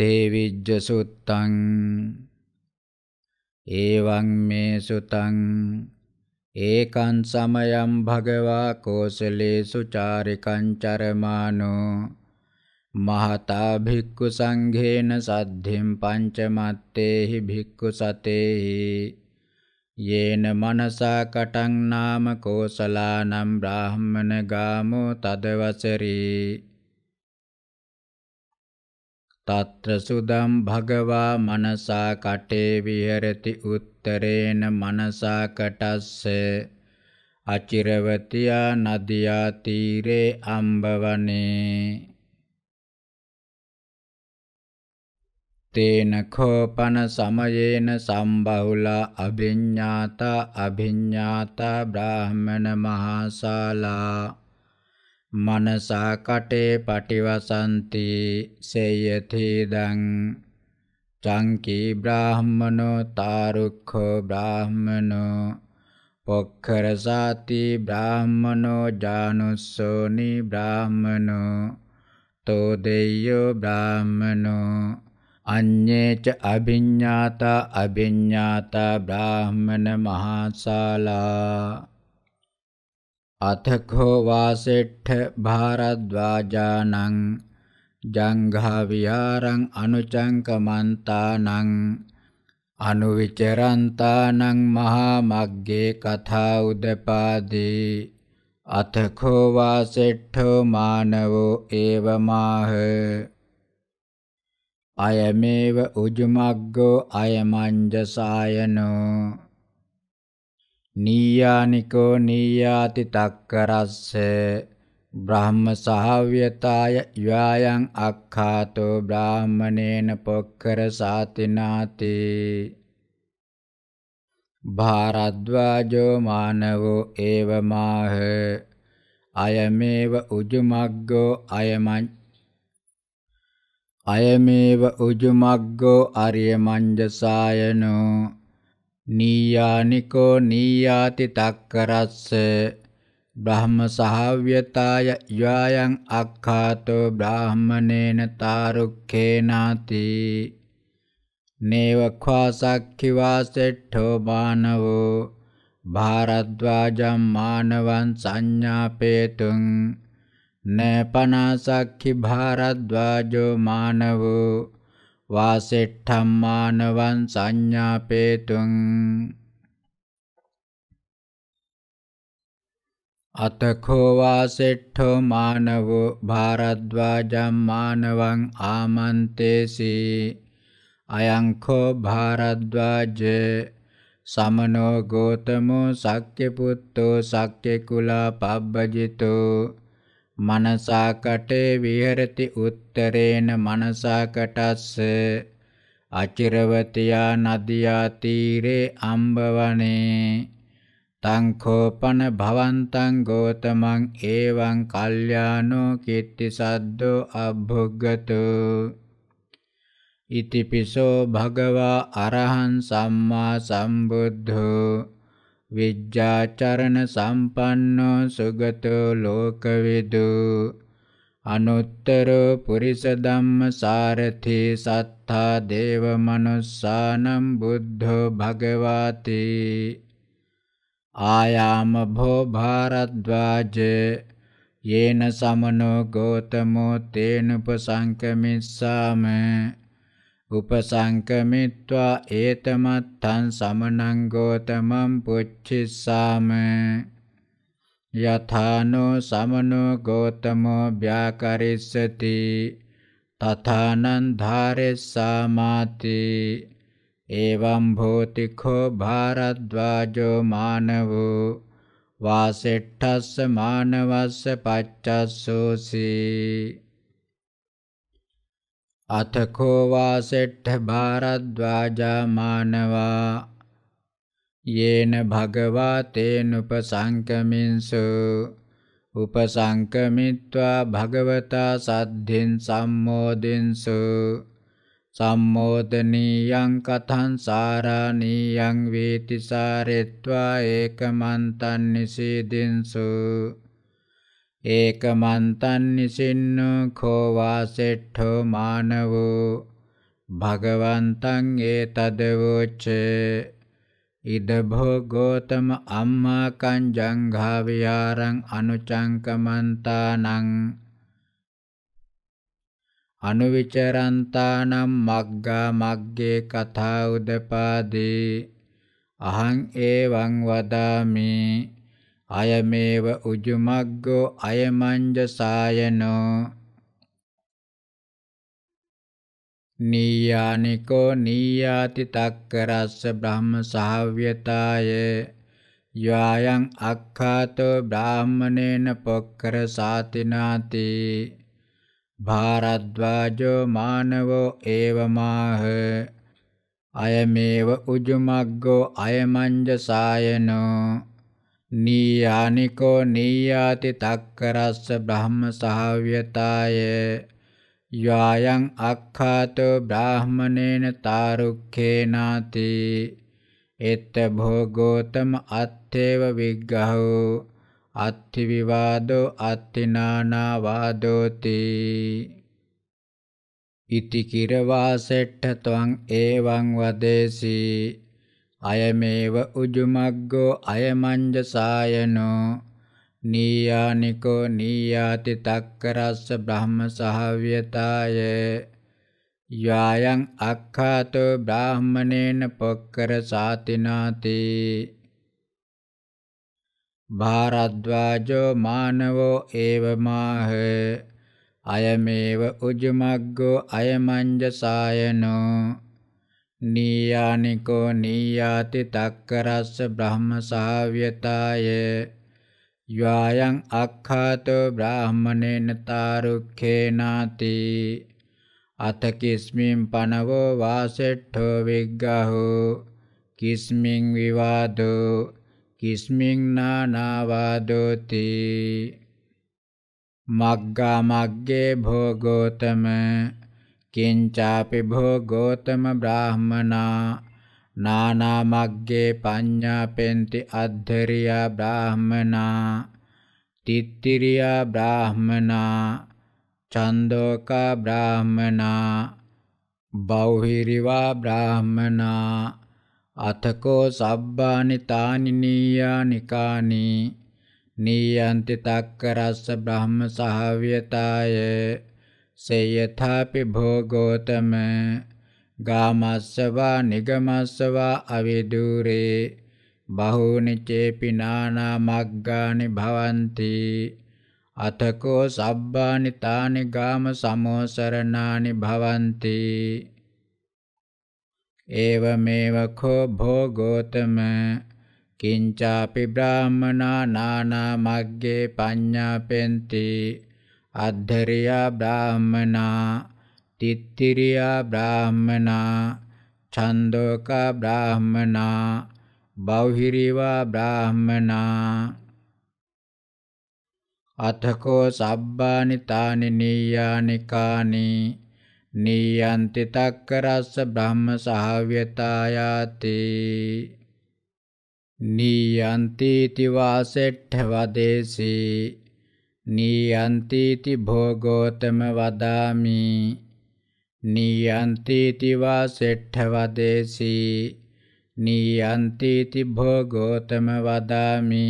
තේවිජ්ජ සුත්තං එවං මේ සුතං ඒකං සමයං භගවා කෝසලේසු චාරිකං චරමානෝ මහතා භික්ඛු සංඝේන සද්ධිම් පංචමත්තේහි භික්ඛු සතේහි යේන මනසා කටං නාම කෝසලානම් බ්‍රාහ්මන ගාමෝ තදවසරී తత్ర సుదం భగవా మనసా కటే విహరతి ఉత్తరేణ మనసా కటస్సే අචිරවතියා නදියා තීරේ අම්බවනේ තේන කෝපන සමයේන සම්බහුලා අභිඤ්ඤාතා අභිඤ්ඤාතා බ්‍රාහමණ මහාසාලා මනසා කටේ පටිවසන්ති සේයතිදං චංකී බ්‍රාහ්මනෝ තාරුක්ඛෝ බ්‍රාහ්මනෝ පොක්ඛරසාති බ්‍රාහ්මනෝ ජානුස්සෝනි බ්‍රාහ්මනෝ තෝ දෙය්‍යෝ බ්‍රාහ්මනෝ අඤ්ඤේච අභිඤ්ඤාත අභිඤ්ඤාත බ්‍රාහ්මන මහාසාලා अथखो वासिष्ठभारद्वाजानं जङ्घाविहारम् अनुचङ्कमन्तानम् अनुविचरन्तानं महामग्गे कथा उदपादि अथखो वासिष्ठो मानवो एवमाह अयमेव उजुमग्गो अयमञ्जसायनो නීයානිකෝ නීයාති තක්කරස්ස බ්‍රහ්ම සහව්‍යතාය යායන් අක්ඛාතෝ බ්‍රාහමණේන පොක්කර සාතිනාති භාරද්වාජෝ මානවෝ ඒවමාහ අයමේව උජුමග්ගෝ අයමං අයමේව උජුමග්ගෝ අරිය මංජසායනෝ නීයානිකෝ නීයාති තක්කරස්ස බ්‍රහ්ම සහව්‍යතාය යායන් අක්ඛාතෝ බ්‍රාහමනේන තාරුක්ඛේනාති නේවක්ඛාසක්ඛිවා සෙට්ඨෝ මානවෝ භාරද්වාජම් මානවං සංඥාපේතුං නේපනාසක්ඛි භාරද්වාජෝ මානවෝ වාසෙට්ඨම්මානවං සංඥාපේතුං අතකෝ වාසෙට්ඨෝ මානවෝ භාරද්වාජම් මානවං ආමන්තේසි අයංකෝ භාරද්වාජ සමනෝ ගෝතමෝ සක්්‍යපුත්තෝ සක්්‍යකුලා පබ්බජිතෝ මනසාකටේ විහෙරති උත්තරේන මනසාකටස්ස අචිරවතියා නදියා තීරේ අම්බවනේ තංඛෝපන භවන්තං ගෝතමං ඒවං කල්යාණෝ කීර්ති සද්දෝ අභුග්ගතු ඉතිපිසෝ භගවා අරහං සම්මා සම්බුද්ධෝ විජ්ජාචරණ සම්පන්නෝ සුගතෝ ලෝකවිදු අනුත්තරෝ පුරිස ධම්ම සාරති සත්තා දේව මනුස්සානම් බුද්ධෝ භගවාති ආයාම භෝ භාරද්වාජ යේන සමනෝ ගෝතමෝ තේනුපසංකමිස්සාමේ උපසංකමිත්වා ඒතමත්තං සමනං ගෝතමං පුච්චිස්සාම යථානෝ සමනෝ ගෝතමෝ ව්‍යාකරිස්සති තථානං ධාරෙස්සාමාති එවං භෝති කෝ භාරද්වාජෝ මානවෝ වාසෙට්ඨස්ස මානවස්ස පච්චස්සෝසී අතකෝ වාසෙට්ඨ භාරද්වාජා මානවා යේන භගවා තේනුපසංකමින්සු උපසංකමිත්වා භගවතා සද්ධින් සම්මෝදින්සු සම්මෝදනීයං කතං සාරාණීයං වේති සාරෙත්වා ඒකමන්තං නිසීදින්සු ඒකමන්තන්නිසින්නෝ කෝවාසෙට්ඨෝ මානවෝ භගවන්තං ඒතදවෝච්ච ඉදභෝ ගෝතම අම්මා කංජංඝා විහාරං අනුචංකමන්තානං අනුවිචරන්තානම් මග්ගා මග්ගේ කතා උදපාදී අහං එවං වදාමි අයමේව උජුමග්ගෝ අයමංජ සායනෝ නීයානිකෝ නීයාති තක්කරස්ස බ්‍රහ්ම සාහ්‍යතාය යායන් අක්ඛාතෝ බ්‍රාහමණේන පොක්කර සාතිනාති භාරද්වාජෝ මානවෝ ඒවමාහ අයමේව උජුමග්ගෝ අයමංජ සායනෝ නීයානිකෝ නීයාති තක්කරස්ස බ්‍රහ්ම සහව්‍යතාය යායන් අක්ඛාතෝ බ්‍රාහමණේන තාරුක්ඛේනාති එත්ත භෝගෝතම අත්තේව විග්ගහෝ අත්ති විවාදෝ අත්ති නානා වාදෝති ඉති කිරවාසෙට්ඨ ත්වං එවං වදේසී අයමේව උජුමග්ගෝ අයමංජසායනෝ නීයානිකෝ නීයාති තක්කරස්ස බ්‍රහ්ම සහව්‍යතාය යායන් අක්ඛාතෝ බ්‍රාහමණේන පොක්කර සාතිනාති භාරද්වාජෝ මානවෝ ඒවමාහ අයමේව උජුමග්ගෝ අයමංජසායනෝ නීයානිකෝ නීයාති තක්කරස්ස බ්‍රහ්මසාව්‍යතාය යායන් අක්ඛාතෝ බ්‍රාහමණේන තාරුක්ඛේනාති අතකිස්මින් පනවෝ වාසෙට්ඨෝ විග්ගහෝ කිස්මින් විවාදෝ කිස්මින් නානාවාදෝති මග්ගා මග්ගේ භෝගෝතම किंचा भो ब्राह्मणा नानामग्गे पाञ्ज्ञापयन्ति अद्धरिया ब्राह्मणा तित्तिरिया ब्राह्मणा छन्दोका ब्राह्मणा बौहिरिवा ब्राह्मणा अथको सब्बानि तानि नीयानि कानि नीयन्ति तक्रस्य ब्रह्मसहाव्यताय සේයථාපි භෝගෝතම ගාමස්සවා නිගමස්සවා අවිදූරේ බහූනි චේපි නානා මග්ගානි භවಂತಿ අතකෝ සබ්බානි තානි ගාම සමෝසරණානි භවಂತಿ ඒවමේව කෝ භෝගෝතම කිංචාපි බ්‍රාහමනා නානා මග්ගේ පඤ්ඤාපෙන්ති අද්ධරයා බ්‍රාහ්මනා තිත්තිරියා බ්‍රාහ්මනා ඡන්தோකා බ්‍රාහ්මනා බෞහිරිවා බ්‍රාහ්මනා අතකෝ සබ්බානි තානි නීයානිකානි නීයන්ති තක්කරස්ස බ්‍රහ්ම සහව්‍යතායාති නීයන්ති තිවාසෙට්ඨ වදේසී නීයන්තීති භෝගෝතම වදාමි නීයන්තීති වා සෙට්ඨවදේසී නීයන්තීති භෝගෝතම වදාමි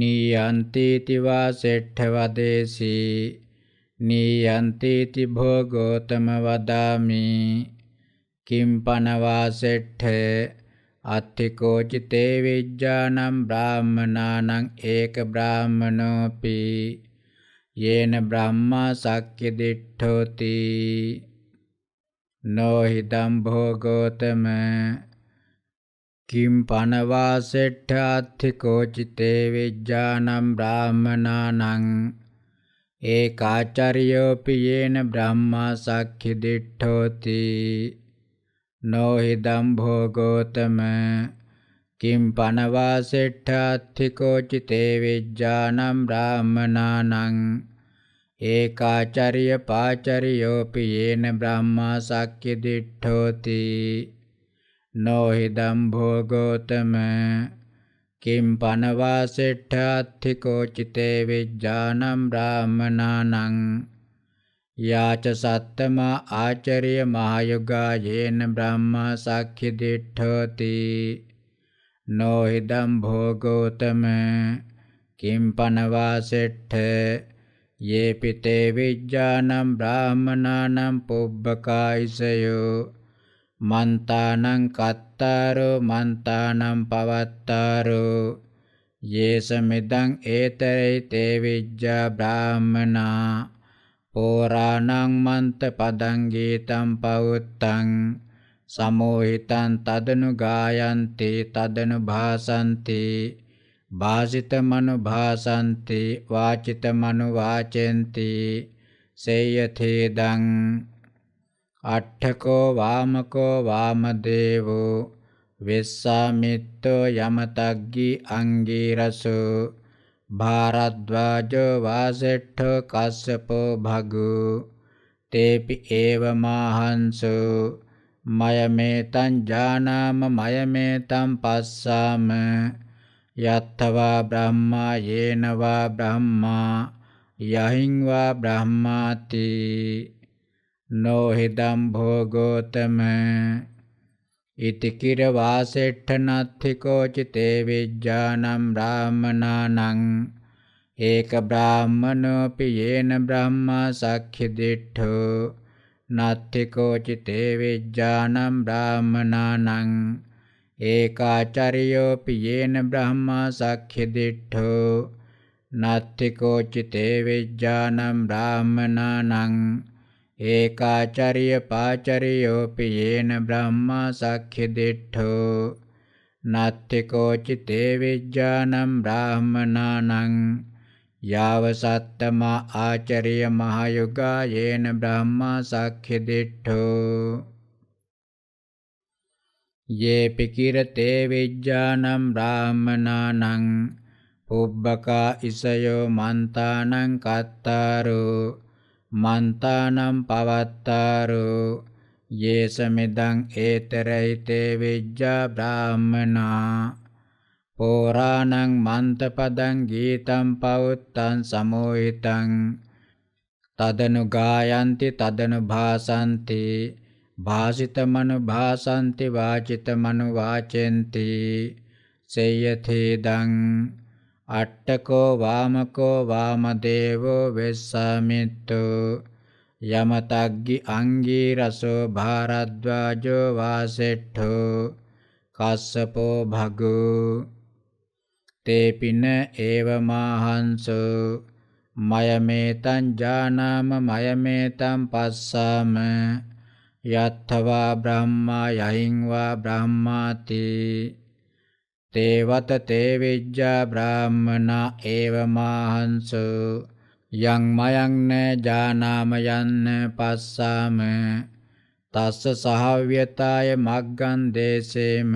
නීයන්තීති වා සෙට්ඨවදේසී නීයන්තීති භෝගෝතම වදාමි කිම්පන වා සෙට්ඨේ අත්තිකෝචිතේ විජ්ජානම් බ්‍රාහ්මනානං ඒක බ්‍රාහ්මනෝපි යේන බ්‍රහ්මා සක්්‍ය දිට්ඨෝති නොහිදම් භෝගෝතම කිම් පනවාසෙට්ඨ අත්තිකෝචිතේ විජ්ජානම් බ්‍රාහ්මනානං ඒකාචරියෝපි යේන බ්‍රහ්මා සක්්‍ය දිට්ඨෝති නොහි දම්භෝ ගෝතම කිම් පනවා සෙට්ඨාත්ථිකෝචිතේ විජ්ජානම් බ්‍රාහමනානං ඒකාචරිය පාචරියෝපි යේන බ්‍රහ්මා සක්්‍ය දිට්ඨෝති නොහි දම්භෝ ගෝතම කිම් පනවා සෙට්ඨාත්ථිකෝචිතේ විජ්ජානම් බ්‍රාහමනානං යාච සත්තම ආචරය මහයුගා යේන බ්‍රහ්ම සක්ඛි දිඨෝති නොහිදම් භෝගෝතම කිම්පනවා සෙට්ඨ යේ පිතේ විජ්ජානම් බ්‍රාහමනානම් පුබ්බකායිසයෝ මන්තානං කත්තාරෝ මන්තානම් පවත්තාරෝ යේසමිදං ඒතරේ තේ විජ්ජා බ්‍රාහමනා පුරාණං මන්ත පදං ගීතං පවුත්තං සමෝහිතං තදනු ගායන්ති තදනු භාසන්ති භාසිත මනු භාසන්ති වාචිත මනු වාචෙන්ති සේයතේදං අට්ඨකෝ වාමකෝ වාමදේවෝ වෙස්සාමිත්තෝ යමතග්ගි අංගීරසෝ भारद्वाजो वासिष्ठो काश्यपो भगु तेऽपि एवमाहंसु मयमेतं जानाम मयमेतं पश्याम यत्थ वा ब्रह्मा येन वा ब्रह्मा यहिं वा ब्रह्माति नो हिदं भोगोतम ඉතිකිර වාසෙට්ඨනත්ථිකෝචිතේ විජ්ජානම් බ්‍රාහමනානං ඒක බ්‍රාහමනෝපි යේන බ්‍රහ්මා සක්ඛ්‍ය දිට්ඨෝ නත්ථිකෝචිතේ විජ්ජානම් බ්‍රාහමනානං ඒකාචරියෝපි යේන බ්‍රහ්මා සක්ඛ්‍ය දිට්ඨෝ නත්ථිකෝචිතේ විජ්ජානම් බ්‍රාහමනානං ඒකාචරිය පාචරියෝපි යේන බ්‍රහ්මා සක්ඛි දිට්ඨෝ නත්තිකෝචි තේ විජ්ජානම් බ්‍රාහමනානං යාව සත්තම ආචරිය මහයුගා යේන බ්‍රහ්මා සක්ඛි දිට්ඨෝ යේපි කිරතේ විජ්ජානම් බ්‍රාහමනානං පුබ්බකා ඉසයෝ මන්තානං කත්තාරෝ මන්තානම් පවත්තාරෝ යේසමිදං ඒතරයිතේ විජ්ජා බ්‍රාහ්මනා පෝරාණං මන්තපදං ගීතං පවුත්තං සමෝහිතං තදනු ගායන්ති තදනු භාසන්ති භාසිතමනු භාසන්ති වාචිතමනු වාචෙන්ති සේයතේදං අට්ඨකෝ වාමකෝ වාමදේවෝ වෙස්සමිත්තු යමතග්ගි අංගී රසෝ භාරද්වාජෝ වාසෙට්ඨෝ කස්සපෝ භගු තේපින ඒවමාහංසෝ මයමේතං ජානාම මයමේතං පස්සාම යත්ථවා බ්‍රහ්මා යහින් වා බ්‍රහ්මාති තේවත තේවිජ්ජා බ්‍රාහ්මනා ඒව මාහංස යං මයං න ජානාම යන්න පස්සාම තස්ස සහව්‍යතාය මග්ගන් දේසේම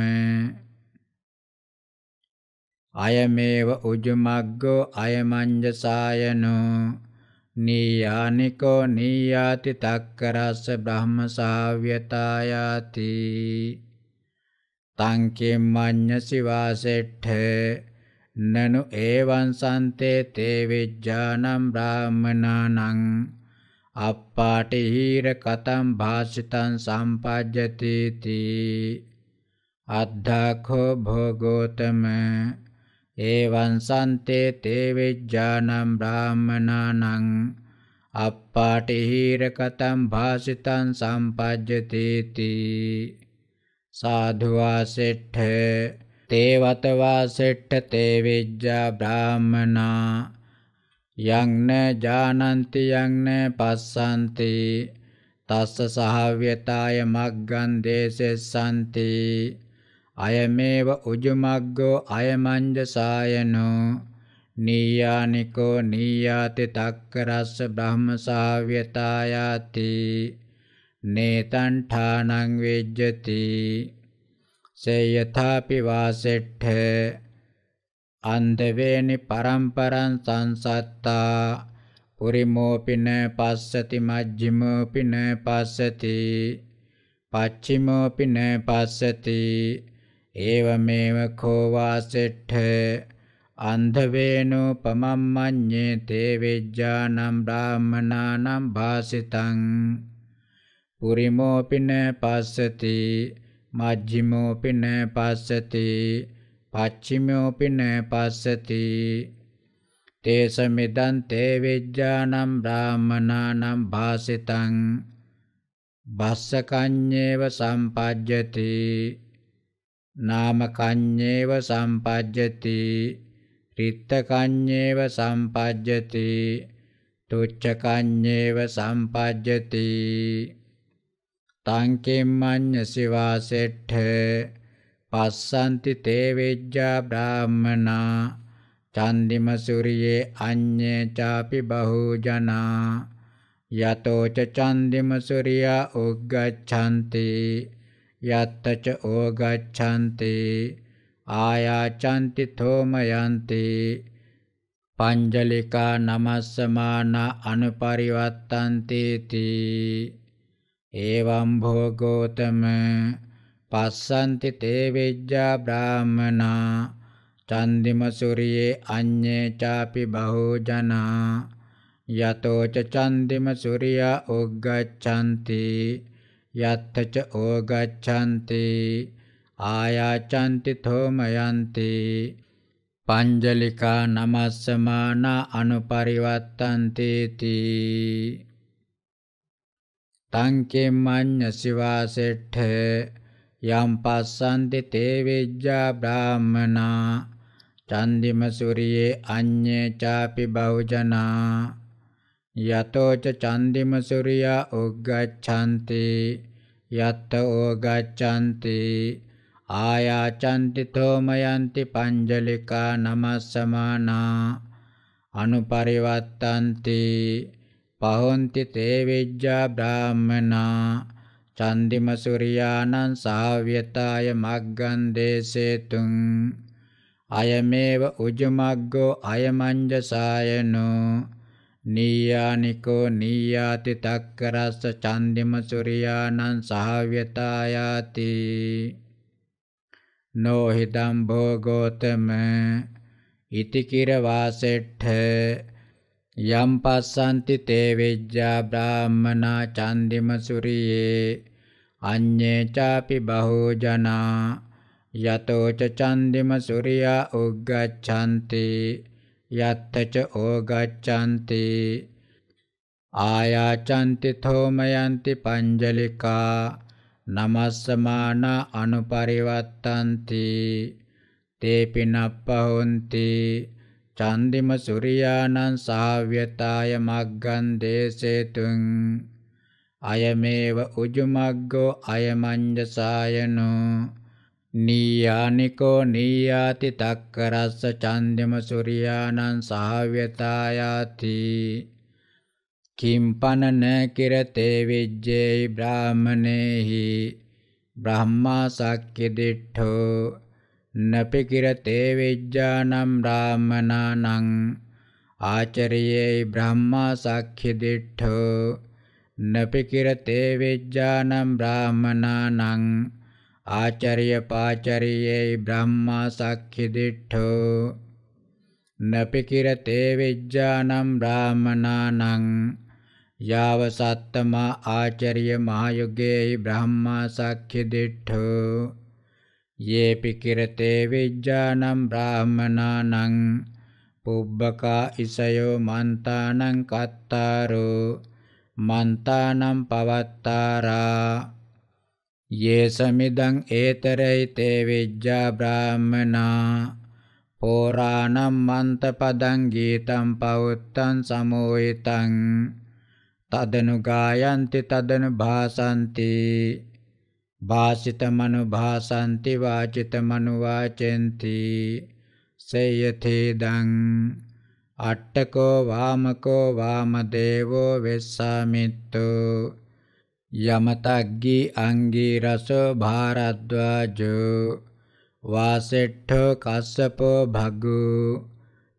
අයමේව උජුමග්ගෝ අයමංජසායනෝ නීයානිකෝ නීයාති තක්කරස්ස බ්‍රහ්ම සහව්‍යතායාති තං කිම්මඤ්ඤ සිවාසෙට්ඨේ නනු ඒවං සන්තේ තේ විජ්ජානම් බ්‍රාහමනානං අප්පාටි හීර කතම් භාසිතං සම්පජ්ජති තී අද්ධාඛෝ භෝගෝතම ඒවං සන්තේ තේ විජ්ජානම් බ්‍රාහමනානං අප්පාටි හීර කතම් භාසිතං සම්පජ්ජති තී සාධුවා සෙට්ඨ තේවතවා සෙට්ඨ තේ විජ්ජා බ්‍රාහමනා යං ජානන්ති යං පස්සන්ති තස්ස සහව්‍යතාය මග්ගන් දේසෙස්සන්ති අයමේව උජුමග්ගෝ අයමංජසායනෝ නීයානිකෝ නීයාති තක්කරස්ස බ්‍රහ්මසාව්‍යතායාති नेतण्ठानं विद्यति से यथापि वा सेठ अन्धवेनि परम्परं संसत्ता पुरिमोऽपि न पश्यति मध्यमोऽपि न पश्यति पश्चिमोऽपि न पश्यति एवमेव को वा सेठ अन्धवेनुपमं मन्ये ते विद्यानं ब्राह्मणानां भासितम् පුරිමෝපින පස්සති මජ්ජිමෝපින පස්සති පච්චිමෝපින පස්සති තේසමිදං තේ විජ්ජානම් බ්‍රාහමනානම් භාසිතං බස්සකඤ්ඤේව සම්පජ්ජති නාමකඤ්ඤේව සම්පජ්ජති රිත්තකඤ්ඤේව සම්පජ්ජති තුච්චකඤ්ඤේව සම්පජ්ජති තංකිම්මඤ්ඤ සිවාසෙට්ඨ පස්සන්ති තේ වෙජ්ජා බ්‍රාහ්මනා චන්දිම සූරියේ අඤ්ඤේ ചാපි බහූජනා යතෝ ච චන්දිම සූරියා උග්ගච්ඡanti යත්ත ච ඕගච්ඡanti ආයාචන්ති තෝමයන්ති පංජලිකා නමස්සමාන අනුපරිවත්තන්තේති එවං භෝගෝතම පස්සන්ති තේ විජ්ජා බ්‍රාහමනා චන්දිමසුරියේ අඤ්ඤේ ചാපි බහෝ ජනා යතෝ ච චන්දිමසුරියා උග්ගච්ඡanti යත්ථ ච ඕගච්ඡanti ආයාචන්ති තෝමයන්ති පංජලිකා නමස්සමාන අනුපරිවත්තන්ති තී තංකෙම්මඤ්ඤ සිවාසෙට්ඨ යම් පස්සන්ති තේ විජ්ජා බ්‍රාහමනා චන්දිම සූරියේ අඤ්ඤේ ചാපි බහුජනා යතෝ ච චන්දිම සූරියා උග්ගච්ඡanti යත්ත ඕගච්ඡanti ආයාචන්ති තෝමයන්ති පංජලිකා නමස්සමානා අනුපරිවත්තන්ති පහොන්ති තේ විජ්ජා බ්‍රාහ්මනා චන්දිමසුරියානං සාව්‍යතාය මග්ගන් දේසේතුං අයමේව උජුමග්ගෝ අයමංජසායනෝ නීයානිකෝ නීයාති තක්කරස්ස චන්දිමසුරියානං සාව්‍යතායාති නොහිදම් භෝගෝතම ඉතිකිර වාසෙට්ඨ යම් පස්සන්ති තේවිජ්ජා බ්‍රාහ්මනා චන්දිමසුරියේ අඤ්ඤේ චාපි බහෝ ජනා යතෝච චන්දිමසුරියා උග්ගච්ඡanti යත්තච ඕගච්ඡanti ආයාචන්ති තෝමයන්ති පංජලිකා නමස්සමාන අනුපරිවත්තන්ති තේපිනප්පහොන්ති චන්දිම සුරියානං සාව්‍යතාය මග්ගන් දේසේතුං අයමේව උජුමග්ගෝ අයමඤ්ඤසායනෝ නීයානිකෝ නීයාති තක්කරස්ස චන්දිම සුරියානං සාව්‍යතායාති කිම්පනන කිරතේ විජ්ජේ බ්‍රාහමනේහි බ්‍රහ්මා සක්්‍ය දිඨෝ නපි කිරතේ විජ්ජානම් රාමනානං ආචරියේ බ්‍රහ්මා සාක්ඛ්‍ය දිට්ඨෝ නපි කිරතේ විජ්ජානම් බ්‍රාහමනානං ආචර්ය පාචරියේ බ්‍රහ්මා සාක්ඛ්‍ය දිට්ඨෝ නපි කිරතේ විජ්ජානම් බ්‍රාහමනානං යාව සත්තම ආචර්ය මහයුගේ බ්‍රහ්මා සාක්ඛ්‍ය දිට්ඨෝ යේපි කිරතේ විජ්ජානම් බ්‍රාහමනානං පුබ්බකා ඉසයෝ මන්තානං කත්තාරෝ මන්තානම් පවත්තාරා යේසමිදං ඒතරයි තේ විජ්ජා බ්‍රාහමනා පෝරාණම් මන්තපදං ගීතං පවුත්තං සමෝහිතං තදනු ගායන්ති තදනු භාසන්ති भाषितमनु भाषन्ति वाचितमनु वाचन्ति सेयथेदं अट्टको वामको वामदेवो वेस्सामित्तो यमतग्गि अङ्गिरसो भारद्वाजो वासेट्ठो कस्सपो भगु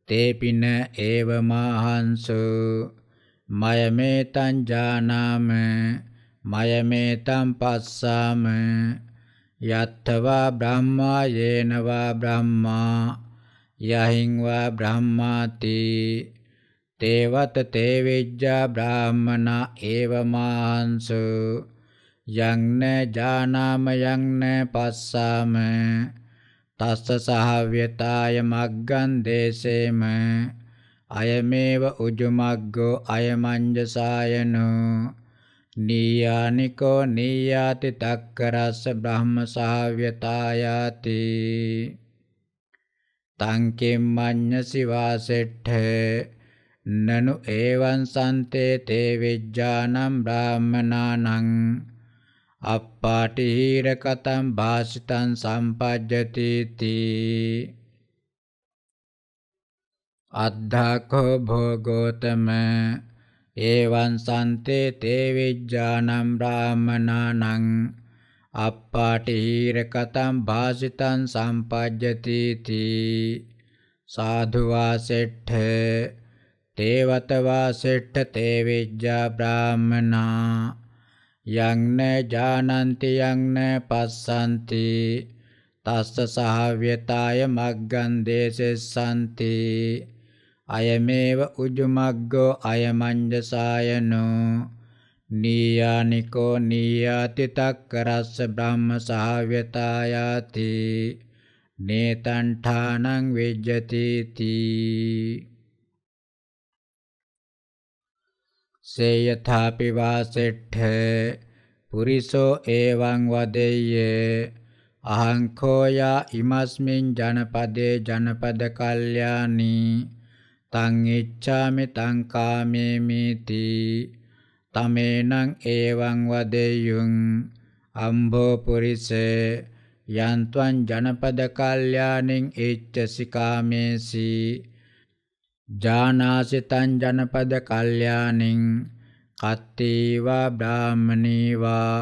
तेपिन एव माहंसु मयमेतं जानामि මයමේතම් පස්සාම යත්තවා බ්‍රහ්මා යේනවා බ්‍රහ්මා යහින්වා බ්‍රහ්මාති තේවත තේවිජ්ජා බ්‍රාහ්මණ ඒවමාංසු යංන ජානාම යංන පස්සාම තස්ස සහව්‍යතාය මග්ගන් දේසේම අයමේව උජුමග්ගෝ අයමංජසායනෝ නියානිකෝ නියාති තක්කරස්ස බ්‍රහ්ම සාව්‍යතායාති තංකින් මඤ්ඤසි වාසෙට්ඨේ නනු ඒවං සන්තේ තේ විජ්ජානම් බ්‍රාහමනානං අප්පාටි හීර කතම් භාසිතං සම්පජ්ජති තී අද්ධාකෝ භෝගෝතම ඒවං සන්තේ තේ විජ්ජානම් බ්‍රාහමනානං අප්පාටි හිරකතම් භාසිතං සම්පජ්ජති තී සාධු වාසෙට්ඨ තේවත වාසෙට්ඨ තේ විජ්ජා බ්‍රාහමනා යං න ජානන්ති යං න පස්සන්ති තස්ස සහව්‍යතාය මග්ගන් දේසෙස්සන්ති අයමේව උජුමග්ගෝ අයමඤ්ඤසායනෝ නීයානිකෝ නීයාති තක්කරස්ස බ්‍රහ්ම සහව්‍යතායාති නේතං ඨානං වෙජ්ජති තී සේයථාපි වාසෙට්ඨේ පුරිසෝ එවං වදෙය්‍යේ අහං කෝයා ඉමස්මින් ජනපදේ ජනපද කල්යාණී තං ඉච්ඡාමි තං කාමේමීති තමේනං එවං වදෙය්‍යුං අම්භෝ පුරිසේ යන්ත්වං ජනපද කල්යාණින් ඉච්ඡසි කාමේසි ජානාසි තං ජනපද කල්යාණින් කත්තේවා බ්‍රාහමණේවා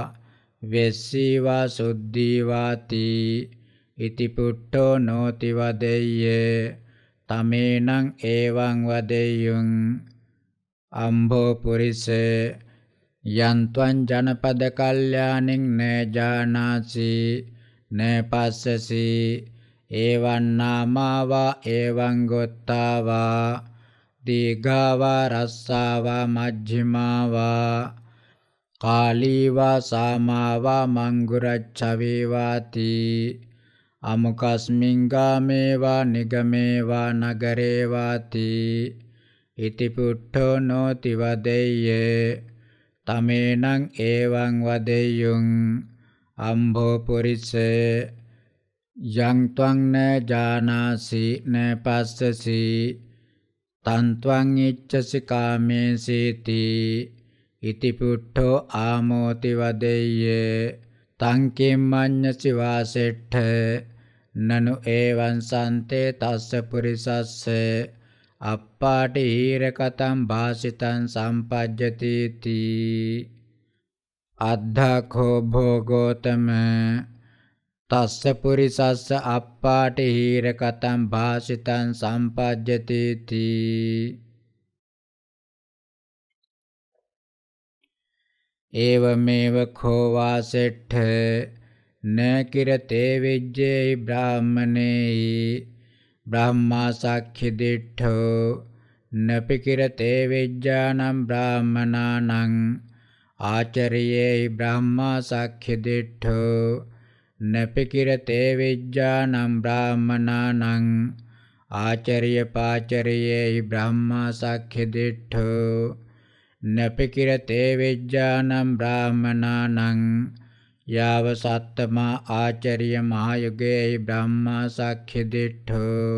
වෙස්සීවා සුද්ධීවාති ඉති පුට්ඨෝ නොති වදෙය්‍යේ තමේනං ඒවං වදෙය්‍යුං අම්භෝ පුරිසේ යන්ත්වං ජනපද කල්යාණින් නේජානාසි නේපස්සසි එවං නාමාවා එවං ගොත්තාවා දීඝාවා රස්සාවා මජ්ක්‍ධිමාවා කාලීවා සාමාවා මංගුරච්ඡවේවාති අමකස්මිංගාමේවා නිගමේවා නගරේවාති ඉති පුට්ඨෝ නොති වදෙය්‍යේ තමේනං එවං වදෙය්‍යුං අම්භෝ පුරිසේ යං ත්වං න ජානාසි න පස්සසි තං ත්වං ඉච්ඡසි කාමේසීති ඉති පුට්ඨෝ ආමෝති වදෙය්‍යේ තං කිම්මඤ්ඤසි වාසෙට්ඨ නනු ඒවං සන්තේ තස්ස පුරිසස්ස අප්පාටි හීරකතම් භාසිතං සම්පජ්ජති තී අද්ධඛෝ භෝගෝතම තස්ස පුරිසස්ස අප්පාටි හීරකතම් භාසිතං සම්පජ්ජති තී ඒවමේව කෝ වාසෙට්ඨ न किरते विज्ञेयि ब्राह्मणेयि ब्राह्मा साख्यदिष्ठो न पिकिरते विज्ञानं ब्राह्मणानाम् आचर्येयि ब्राह्मा साख्यदिष्ठो न पिकिरते विज्ञानं ब्राह्मणानाम् आचर्यपाचर्येयि ब्राह्मा साख्यदिष्ठो न पिकिरते विज्ञानं ब्राह्मणानाम् යාව සත්තමා ආචර්ය මහයුගේ බ්‍රහ්මා සක්ඛ්‍ය දිට්ඨෝ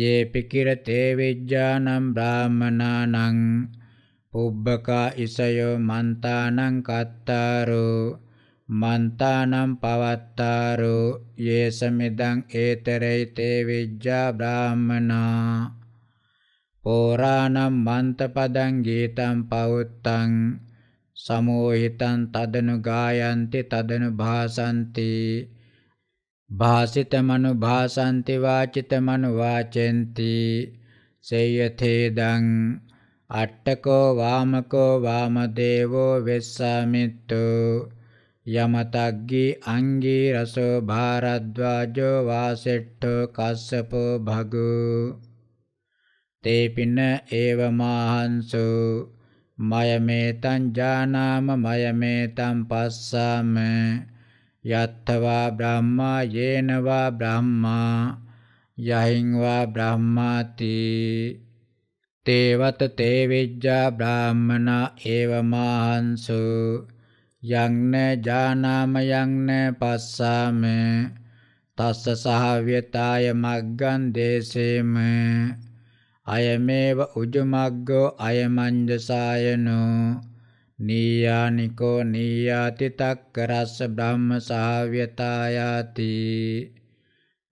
යේ පිකිරතේ විඥානම් බ්‍රාහමනානං පුබ්බකා ඉසයෝ මන්තානං කත්තාරෝ මන්තානම් පවත්තාරෝ යේ සමිදං ඒතරේ තේ විඥා බ්‍රාහමනා පෝරාණම් මන්තපදං ගීතං පවුත්තං සමෝහිතං තදනු ගායන්ති තදනු භාසන්ති භාසිතමනු භාසන්ති වාචිතමනු වාචෙන්ති සේයතේදං අට්ඨකෝ වාමකෝ වාමදේවෝ වෙස්සාමිත්තු යමතග්ගි අංගී රසෝ භාරද්වාජෝ වාසෙට්ඨෝ කස්සපෝ භගු තේපින ඒවමාහංසෝ මයමේතං ජානාම මයමේතං පස්සාම යත්තවා බ්‍රහ්මා යේනවා බ්‍රහ්මා යහින්වා බ්‍රහ්මාති තේවත තේ විජ්ජා බ්‍රාහ්මනා ඒවමාහන්සු යංන ජානාම යංන පස්සාම තස්ස සහව්‍යතාය මග්ගන් දේසේම අයමේව උජුමග්ගෝ අයමංජසායනෝ නීයානිකෝ නීයාති තක්කරස්ස බ්‍රහ්ම සාව්‍යතායාති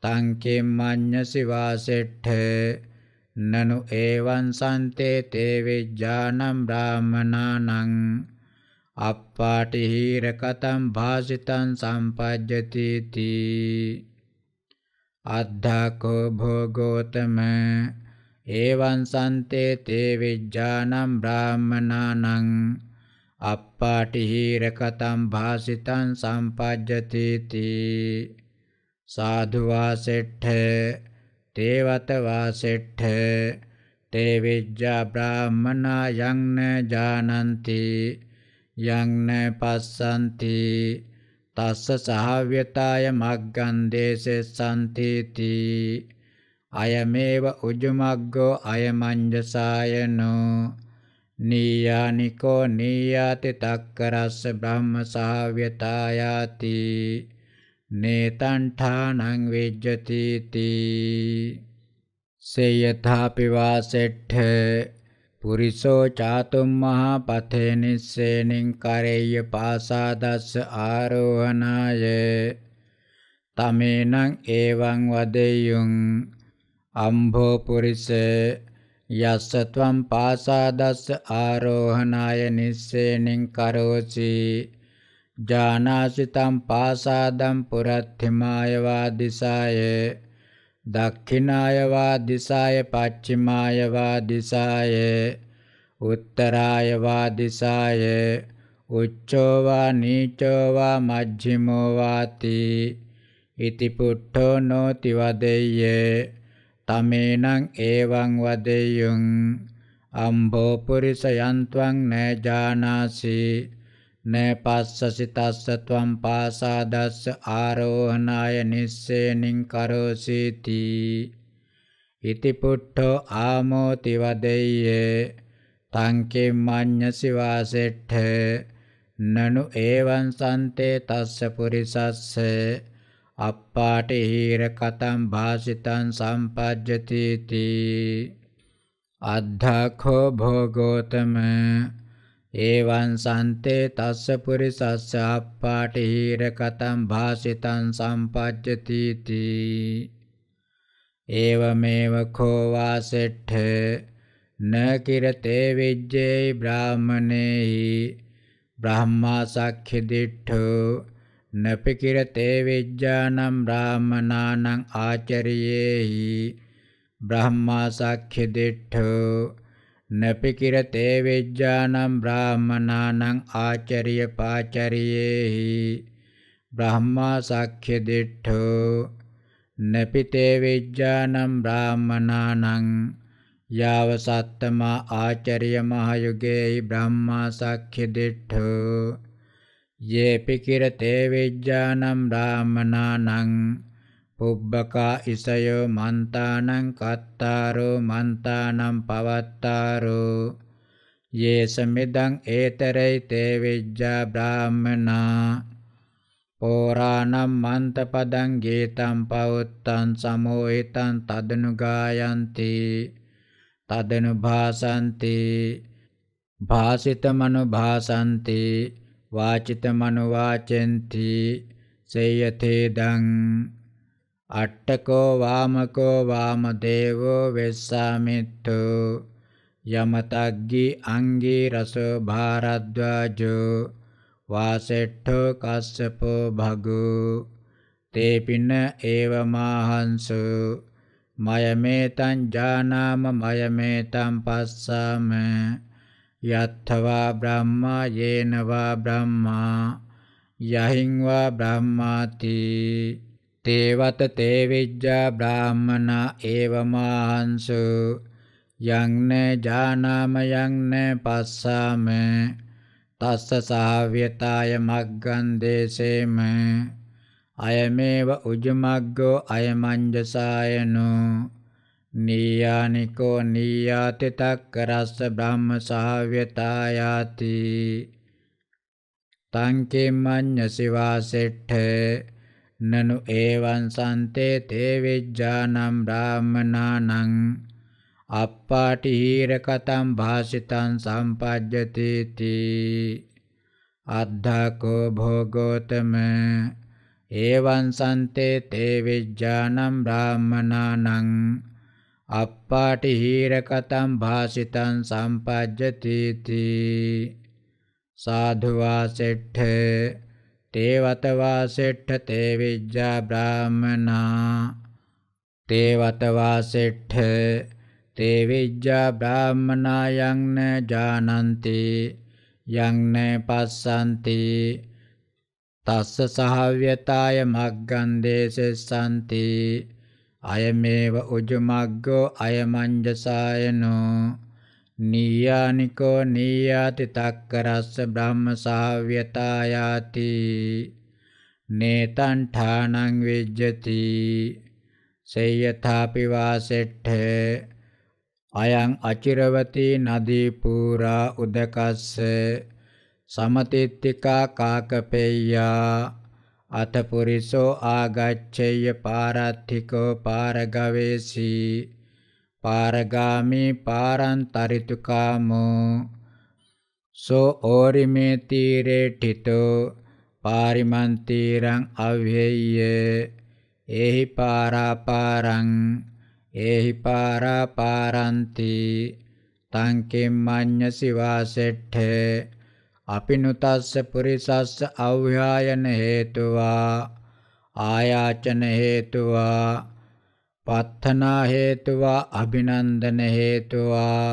තං කිම්මඤ්ඤසි වාසෙට්ඨේ නනු ඒවං සන්තේ තේ විඥානම් බ්‍රාහමනානං අප්පාටි හීරකතම් භාසිතං සම්පජ්ජති තී අද්ධාකෝ භෝගෝතමේ ඒවං සන්තේ තේ විජ්ජානම් බ්‍රාහමනානං අප්පාටි හිරකතම් භාසිතං සම්පජ්ජති තී සාදු වාසෙට්ඨ තේවත වාසෙට්ඨ තේ විජ්ජා බ්‍රාහමනා යං න ජානಂತಿ යං න පස්සಂತಿ තස්ස සහව්‍යතාය මග්ගන් දේසෙ සම්තිති අයමේව උජුමග්ගෝ අයමංජසායනෝ නීයානිකෝ නීයාති තක්කරස්ස බ්‍රහ්මසහාව්‍යතායාති නේතණ්ඨානං විජ්ජති තී සේයථාපි වාසෙට්ඨ පුරිසෝ චාතුම් මහා පතේ නිස්සේනින් කරෙය්‍ය පාසාදස්ස ආරෝහණාය තමේනං එවං වදෙය්‍යුං අම්භෝ පුරිස යස්ස ත්වම් පාසාදස්ස ආරෝහණාය නිස්සේනින් කරෝසි ජානාසි තම් පාසාදම් පුරත්ථිමාය වා දිසාය දක්ඛිනාය වා දිසාය පච්චිමාය වා දිසාය උත්තරාය වා දිසාය උච්චෝ වා නීචෝ වා මජ්ක්‍ධිමෝ වාති ඉති පුට්ඨෝ නොති වදෙය්‍යේ තමේනං එවං වදෙය්‍යං අම්භෝ පුරිසයන්ත්වං න ජානාසි න පස්සසි තස්ස ත්වං පාසාදස්ස ආරෝහණාය නිස්සේනින් කරෝසීති ඉති පුට්ඨෝ ආමෝති වදෙය්‍යේ තං කිම්මඤ්ඤසි වාසෙට්ඨ නනු එවං සන්තේ තස්ස පුරිසස්සේ අප්පාට හේර කතම් භාසිතං සම්පජ්ජති තී අද්ධාඛෝ භෝගෝතම එවං සන්තේ තස්ස පුරිසස්ස අප්පාට හේර කතම් භාසිතං සම්පජ්ජති තී එවමෙව කෝ වාසෙට්ඨ න කිරතේ විජ්ජේ බ්‍රාහමනේහි බ්‍රහ්මා සක්ඛි දිට්ඨෝ නපිකිරතේ විජ්ජානම් බ්‍රාහමනානං ආචරියේහි බ්‍රහ්මා සාක්ඛ්‍ය දිට්ඨෝ නපිකිරතේ විජ්ජානම් බ්‍රාහමනානං ආචරිය පාචරියේහි බ්‍රහ්මා සාක්ඛ්‍ය දිට්ඨෝ නපිතේ විජ්ජානම් බ්‍රාහමනානං යාව සත්තම ආචරිය මහයුගේහි බ්‍රහ්මා සාක්ඛ්‍ය දිට්ඨෝ යේපි කිරතේ විජ්ජානම් රාමනානං පුබ්බකා ඉසයෝ මන්තානං කත්තාරෝ මන්තානම් පවත්තාරෝ යේසමිදං ඒතරයි තේ විජ්ජා බ්‍රාහ්මනා පෝරාණම් මන්තපදං ගීතං පවුත්තං සමෝහිතං තදනුගායන්ති තදනුභාසන්ති භාසිතමනුභාසන්ති वाचितमनुवाचन्ति सेयथेदं अट्टको वामको वामदेवो वेस्सामित्थो यमतग्गि अङ्गिरसो भारद्वाजो वासेट्ठो कश्यपो भगु तेऽपि न एव माहंसु मयमेतं जानाम मयमेतं पश्याम යත්ථවා බ්‍රහ්මා යේනවා බ්‍රහ්මා යහින්වා බ්‍රහ්මාති තේවත තේ විජ්ජා බ්‍රාහ්මනා ඒවමාංසු යං න ජානාම යං න පස්සාම තස්ස සාහ්‍යතාය මග්ගන් දේසේම අයමේව උජමග්ගෝ අයමංජසායනෝ නියානිකෝ නියාති තක්කරස්ස බ්‍රහ්ම සහව්‍යතායාති තංකිමඤ්ඤ සිවාසෙට්ඨ නනු ඒවං සන්තේ තේ විජ්ජානම් බ්‍රාහමනානං අප්පාටි හීරකතම් භාසිතං සම්පජ්ජති තී අද්ධාකෝ භෝගෝතම ඒවං සන්තේ තේ විජ්ජානම් බ්‍රාහමනානං අප්පාටිහීරකතම් භාසිතං සම්පජ්ජතිති සාධුවා සෙට්ඨ තේවතවා සෙට්ඨ තේ විජ්ජා බ්‍රාහමනා තේවතවා සෙට්ඨ තේ විජ්ජා බ්‍රාහමනා යං න ජානන්ති යං න පස්සන්ති තස්ස සහව්‍යතාය මග්ගන් දේසෙස්සන්ති අයමේව උජුමග්ගෝ අයමංජසායනෝ නීයානිකෝ නීයාති තක්කරස්ස බ්‍රහ්මසාව්‍යතායාති නේතං ඨානං විජ්ජති සේයථාපි වාසෙට්ඨ අයං අචිරවති නදී පුරා උදකස්ස සමතිත්තිකා කාකපෙය්‍යා අත පුරිසෝ ආගච්ඡේය පාරාත්ථිකෝ පාරගවේසී පාරගාමි පාරන්තරිතුකාමෝ සෝ ඕරිමේ තීරේ ඨිතෝ පාරිමන්තීරං අව්‍යය්‍ය ඒහි පාරාපාරං ඒහි පාරාපාරන්ති තං කිම්මඤ්ඤ සිවාසෙට්ඨේ අපිනුතස්ස පුරිසස්ස අව්‍යායන හේතුවා ආයාචන හේතුවා පත්තනා හේතුවා අභිනන්දන හේතුවා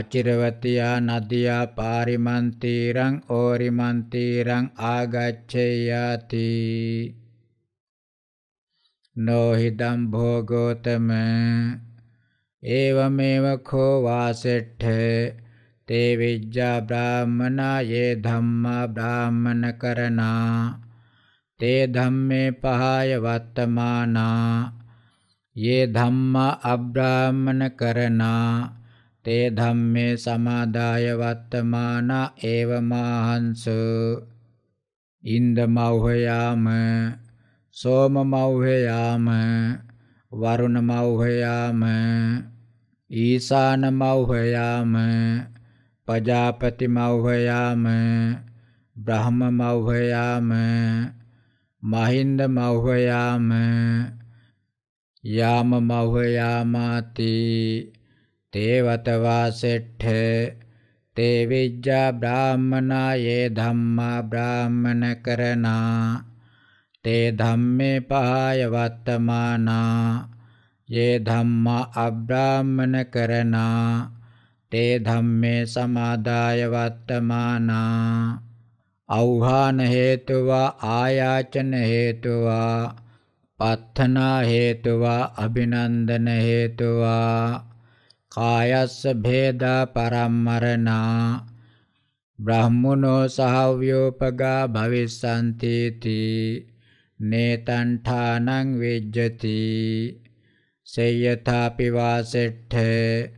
අචිරවතියා නදියා පාරිමන්තීරං ඕරිමන්තීරං ආගච්ඡයාති නොහිදම් භෝගෝතම ඒවමේව කෝ වාසෙට්ඨේ ते विद्या ब्राह्मणा ये धम्मा ब्राह्मणकरणा ते धम्मे पहाय वर्तमाना ये धम्मा अब्राह्मणकरणा ते धम्मे समादाय वर्तमाना एवमाहंस इन्दमौहयाम सोममौहयाम वरुणमौहयाम ईशानमौहयाम ब्रह्म महिंद ब्रह्ममौभयाम याम याममौभयामाति देवतवा सेठ ते विद्या ब्राह्मणा ये धम्मा करना ते धम्मे पहाय वर्तमाना ये धम्मा करना තේ ධම්මේ සමාදාය වත්තමානා අවහාන හේතුවා ආයාචන හේතුවා පත්තනා හේතුවා අභිනන්දන හේතුවා කායස්ස භේදා පරම්මරණා බ්‍රහ්මනෝ සහව්‍යෝපගා භවිස්සන්ති තී නේතං ඨානං විජ්ජති සේයථාපි වාසෙට්ඨේ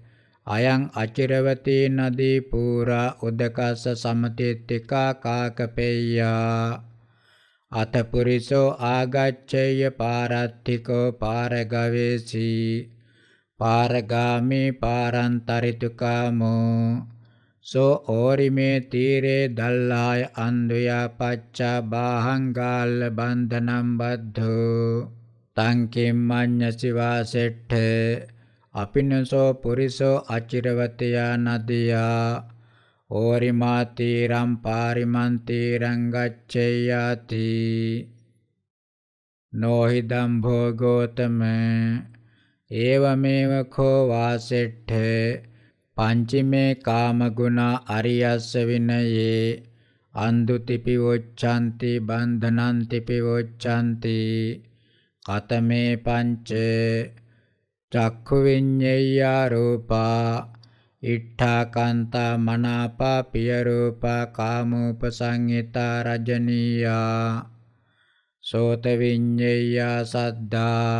අයං අචිරවතී නදී පූරා උදකස්ස සමතිත්තිකා කාකපෙය්‍යා අතපුරිසෝ ආගච්ඡේය පාරත්තිකෝ පාරගවේසී පාරගාමි පාරන්තරිතුකාමෝ සෝ ඕරිමේ තීරේ දල්ලාය අන්දුයා පච්චා බාහංගාල්ල බන්ධනම් බද්ධෝ තං කිම්මඤ්ඤ සිවාසෙට්ඨේ අපිනසෝ පුරිසෝ අචිරවතයා නදියා ඕරිමා තීරම් පාරිමන් තීරං ගච්ඡේයාති නොහිදම් භෝගෝතම ඒවමේව කෝ වාසෙට්ඨ පංචමේ කාමගුණා අරියස්ස විනයේ අන්දුතිපි වොච්ඡanti බන්ධනන්තිපි වොච්ඡanti කතමේ පංචේ චක්ඛුවිඤ්ඤයා රූපා ඉට්ඨාකාන්තා මනාපා පිය රූපා කාමෝපසංහිතා රජනීයා සෝත විඤ්ඤයා සද්දා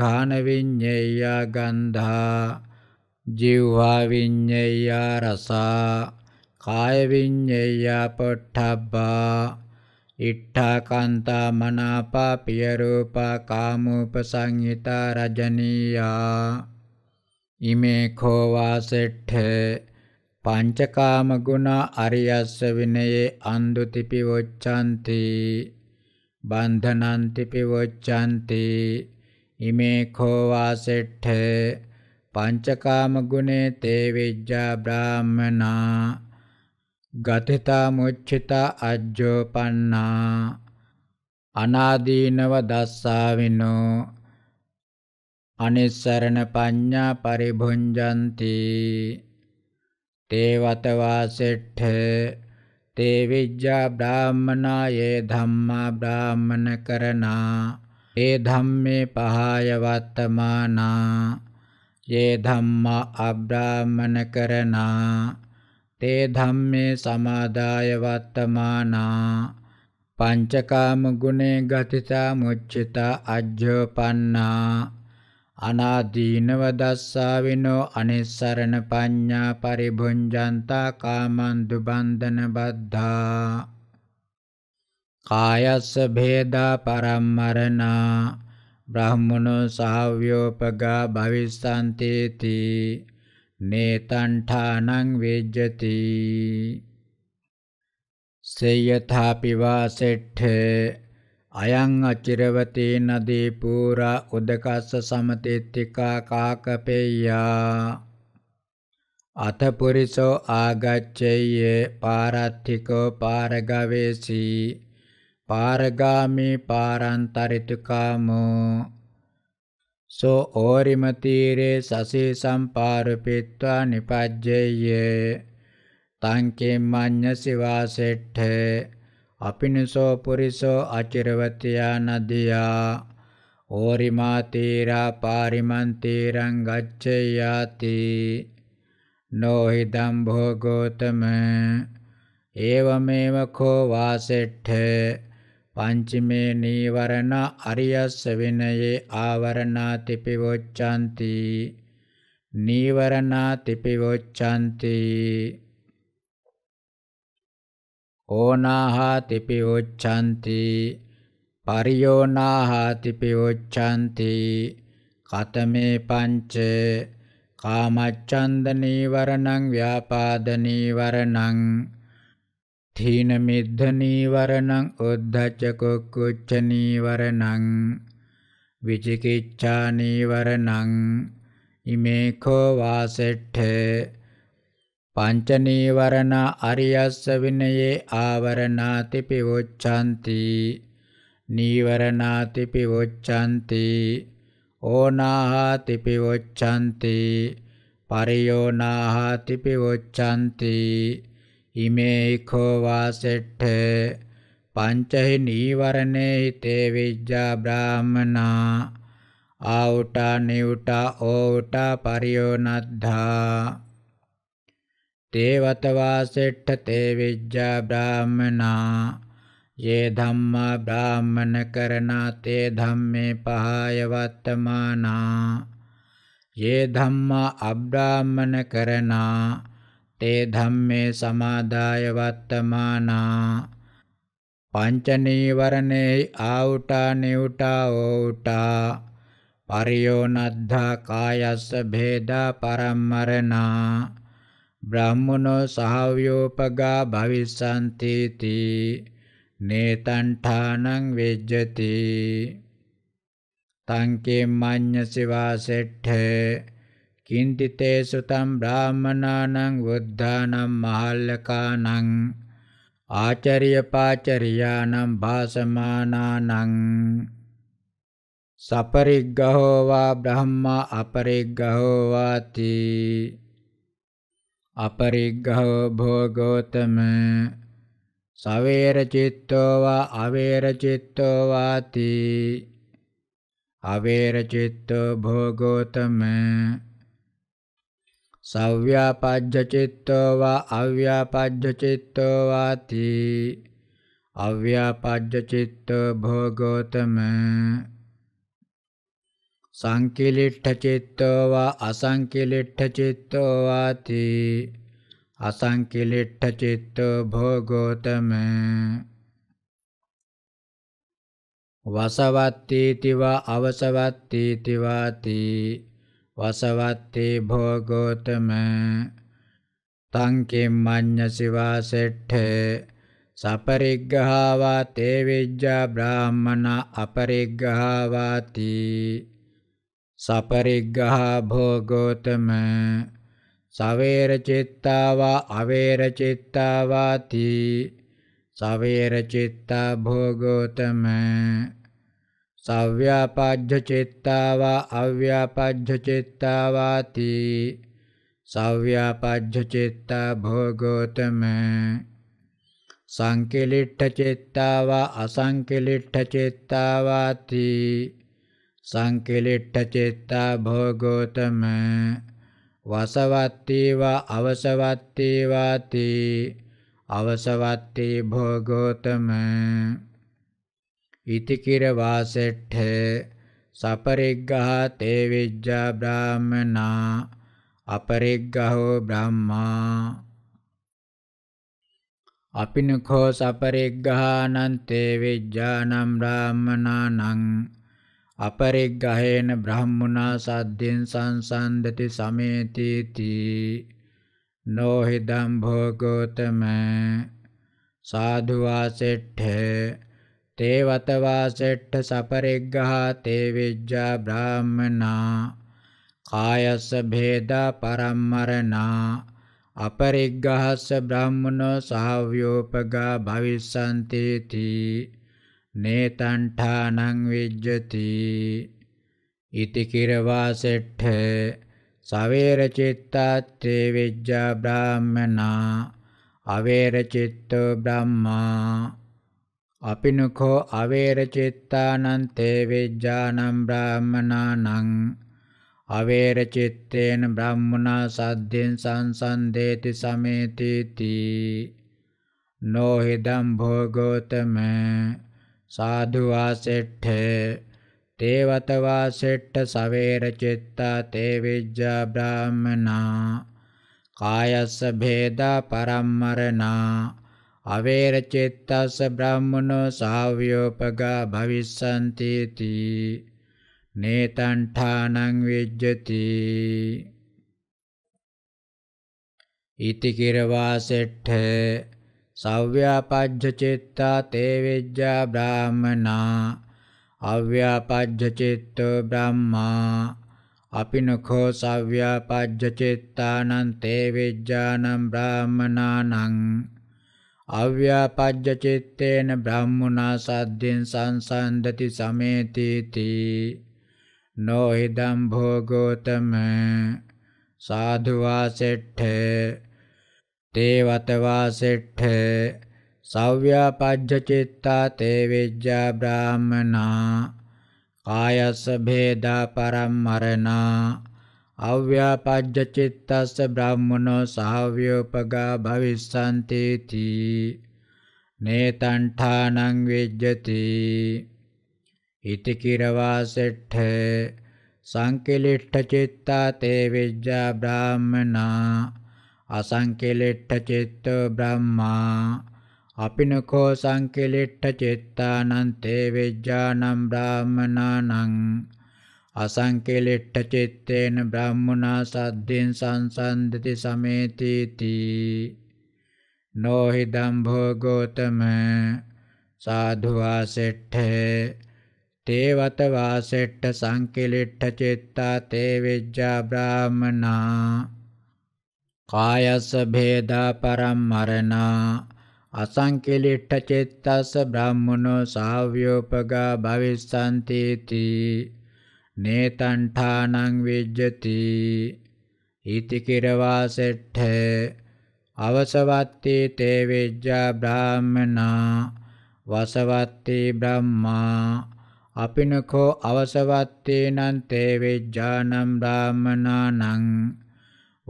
ඝාන විඤ්ඤයා ගන්ධා ජීවා විඤ්ඤයා රසා කාය විඤ්ඤයා පොට්ඨබ්බා ඉට්ඨාකාන්තා මනාපා පියරූපා කාමූපසංහිතා රජනීයා ඉමේ කෝවා සෙට්ඨේ පංචකාම ගුණ අරියස්ස විනයේ අන්දුතිපි වොච්ඡanti බන්ධනන්තිපි වොච්ඡanti ඉමේ කෝ වාසෙට්ඨ පංචකාම ගුණේ තේ විජ්ජා බ්‍රාහමනා ගතිතා මුච්චිතා අජ්ජෝපන්නා අනාදීනව දස්සාවිනෝ අනිස්සරණ පඤ්ඤා පරිභුංජಂತಿ තේවත වාසෙට්ඨ තේ විජ්ජා බ්‍රාහ්මනා යේ ධම්මා බ්‍රාහ්මන කරනා ඒ ධම්මේ පහය වත්තමානා යේ ධම්මා අබ්‍රාහ්මන කරනා තේ ධම්මේ සමාදාය වත්තමානා පංචකාම ගුණේ ගතිතා මුච්චිතා අජ්ජෝපන්නා අනාදීනව දස්සාවිනෝ අනිස්සරණ පඤ්ඤා පරිභුංජන්තා කාමං දුබන්ධන බද්ධා කායස්ස භේදා පරම්මරණා බ්‍රාහ්මනෝ සාව්‍යෝපගා භවිස්සන්තේති नेतण्ठानं विद्यति से यथापि वा सेठ्ठे අයං අචිරවතේ නදී පූරා උදකස්ස සමතිත්තිකා කාකපෙය්‍යා අතපුරිසෝ ආගච්ඡේයේ පාරත්තිකෝ පාරගවේසී පාරගාමි පාරන්තරිතුකාමෝ සෝ ඕරිමතීරේ සසී සම්පාරපිත්වා නිපජ්ජේය තංකෙන් මඤ්ඤසි වාසෙට්ඨ අපිනසෝ පුරිසෝ අචිරවතියා නදියා ඕරිමා තීරා පාරිමන් තීරං ගච්ඡයාති නොහිදම් භෝගෝතම ඒවමේව කෝ වාසෙට්ඨ පංචමේ නීවරණ අරියස්ස විනයේ ආවරණා තිපිවොච්ඡanti නීවරණා තිපිවොච්ඡanti ඕනාහා තිපිවොච්ඡanti පරියෝනාහා තිපිවොච්ඡanti කතමේ පංච කාමච්ඡන්ද නීවරණං ව්‍යාපාද නීවරණං තීන මිද්ධ නීවරණං උද්ධච්ච කුක්කුච්ච නීවරණං විචිකිච්ඡා නීවරණං ඉමේ කෝ වාසෙට්ඨේ පංච නීවරණ අරියස්ස විනයේ ආවරණාති පිවොච්ඡanti නීවරණාති පිවොච්ඡanti ඕනාහාති පිවොච්ඡanti පරියෝනාහාති පිවොච්ඡanti ඉමේඛෝ වාසෙට්ඨ පංචහි නීවරණේ හිතේ විජ්ජා බ්‍රාහමනා ආඋටා නිඋටා ඕඋටා පරියෝනද්ධා තේවත වාසෙට්ඨ තේ විජ්ජා බ්‍රාහමනා යේ ධම්මා බ්‍රාහමන කරණා තේ ධම්මේ පහය වත්තමානා යේ ධම්මා අබ්‍රාහමන කරණා තේ ධම්මේ සමාදාය වත්තමානා පංච නීවරණේ ආවුටා නිවුටා ඕටා පරියෝනද්ධා කායස්ස භේදා පරම්මරණා බ්‍රාහ්මනෝ සහව්‍යෝපගා භවිස්සන්ති තී නේතණ්ඨානං වෙජ්ජති තංකේ මඤ්ඤ සිවාසෙට්ඨේ කින්තිතේසු තම් බ්‍රාහමනානං බුද්ධානම් මහල්ලකානං ආචාර්ය පාචරියානම් භාසමානානං සපරිග්ගහෝ වා බ්‍රහ්මා අපරිග්ගහෝ වාති අපරිග්ගහෝ භෝගෝතම සවේර චිත්තෝ වා අවේර චිත්තෝ වාති අවේර චිත්තෝ භෝගෝතම සව්‍යාපජ්ජචිත්තෝ වා අව්‍යාපජ්ජචිත්තෝ වාති අව්‍යාපජ්ජචිත්තෝ භෝගෝතම සංකිලිට්ඨචිත්තෝ වා අසංකිලිට්ඨචිත්තෝ වාති අසංකිලිට්ඨචිත්තෝ භෝගෝතම වසවත්තීතිවා අවසවත්තීතිවාති වසවත්තේ භෝගෝතම තංකින් මඤ්ඤසි වාසෙට්ඨ සපරිග්ගහවා තේ විජ්ජා බ්‍රාහ්මන අපරිග්ගහවාති සපරිග්ගහ භෝගෝතම සවේර චිත්තාවා අවේර චිත්තාවාති සවේර චිත්තා භෝගෝතම सव्यापाध्यचेत्ता वा अव्यापाध्यचेत्ता वाति सव्यापाध्यचेत्ता भो गौतम साङ्किलिट्ठचेत्ता वा असाङ्किलिट्ठचेत्ता वाति साङ्किलिट्ठचेत्ता भो गौतम वसवत्ति वा अवसवत्ति वाति अवसवत्ति भो गौतम ඉති කිරවාසෙට්ඨ සපරිග්ගහ තේ විජ්ජා බ්‍රාහ්මනා අපරිග්ගහෝ බ්‍රහ්මා අපිනඛෝ සපරිග්ගහානං තේ විජ්ජානම් බ්‍රාහ්මනානං අපරිග්ගහේන බ්‍රාහ්මනා සද්දෙන් සංසන්දති සමේති තී නොහිදම් භෝගෝතම සාධුවාසෙට්ඨ ते वतवा सेट्ठ सपरिग्गः ते विज्जा ब्राह्मणा කායස්ස භේදා පරම්මරණා අපරිග්ගහස්ස බ්‍රාහ්මනෝ සාව්‍යෝපගා භවිස්සන්ති තී නේතණ්ඨානං විජ්ජති ඉති කිරවා සෙට්ඨ සවේර චිත්තාත්තේ විජ්ජා බ්‍රාහ්මනා අවේර චිත්තෝ බ්‍රහ්මා අපිනුකෝ අවේරචිත්තානං තේ විජ්ජානං බ්‍රාහමනානං අවේරචිත්තේන බ්‍රාහ්මනා සද්දෙන් සංසන්දේති සමේතිති නොහිදම් භෝගෝතම සාදු වාසෙට්ඨේ තේවතවා සෙට්ට සවේර චිත්තා තේ විජ්ජා බ්‍රාහමනා කායස්ස භේදා පරම්මරණා අවේරචෙත්තස්ස බ්‍රාහ්මනෝ සාව්‍යෝපගා භවිස්සන්ති තී නේතණ්ඨානං විජ්ජති ඉති කිරවා සෙට්ඨ සව්‍යාපජ්ජ චිත්තා තේ විජ්ජා බ්‍රාහ්මනා අව්‍යාපජ්ජ චිත්තෝ බ්‍රහ්මා අපිනඛෝ සව්‍යාපජ්ජ චිත්තානං තේ විජ්ජානං බ්‍රාහ්මනානං අව්‍යාපජ්ජචිත්තේන බ්‍රාහ්මනා සද්දෙන් සංසන්දති සමේතීති නොහිදම් භෝගෝතම සාධු වාසෙට්ඨ තේවත වාසෙට්ඨ සව්‍යාපජ්ජචිත්තා තේ විජ්ජා බ්‍රාහ්මනා කායස්ස භේදා පරම්මරණා අව්‍යාපජ්ජචිත්තස්ස බ්‍රාහ්මනෝ සාව්‍යෝපගා භවිස්සන්ති තී නේතණ්ඨානං විජ්ජති ඉති කිරවා සෙට්ඨ සංකලිට්ඨ චිත්තා තේ විජ්ජා බ්‍රාහ්මනා අසංකලිට්ඨ චිත්තෝ බ්‍රහ්මා අපිනකෝ සංකලිට්ඨ චිත්තානං තේ විජ්ජානම් බ්‍රාහ්මනානං අසංකේලෙට්ඨ චිත්තේන බ්‍රාහ්මනා සද්දෙන් සංසන්දති සමේතීති නොහි දම්භෝ ගෝතම සාධු වාසෙට්ඨේ තේවත වාසෙට්ඨ සංකේලෙට්ඨ චිත්තා තේ විජ්ජා බ්‍රාහ්මනා කායස්ස භේදා පරම්මරණා අසංකලිට්ඨ චේත්තස්ස බ්‍රාහ්මනෝ සාව්‍යෝපගා භවිස්සන්ති තී නේතණ්ඨානං විජ්ජති ඉති කිරවාසෙට්ඨ අවසවත්තේ තේ විජ්ජා බ්‍රාහ්මනා වසවත්තේ බ්‍රහ්මා අපිනකෝ අවසවත්තේ නං තේ විජ්ජානම් බ්‍රාහ්මනානං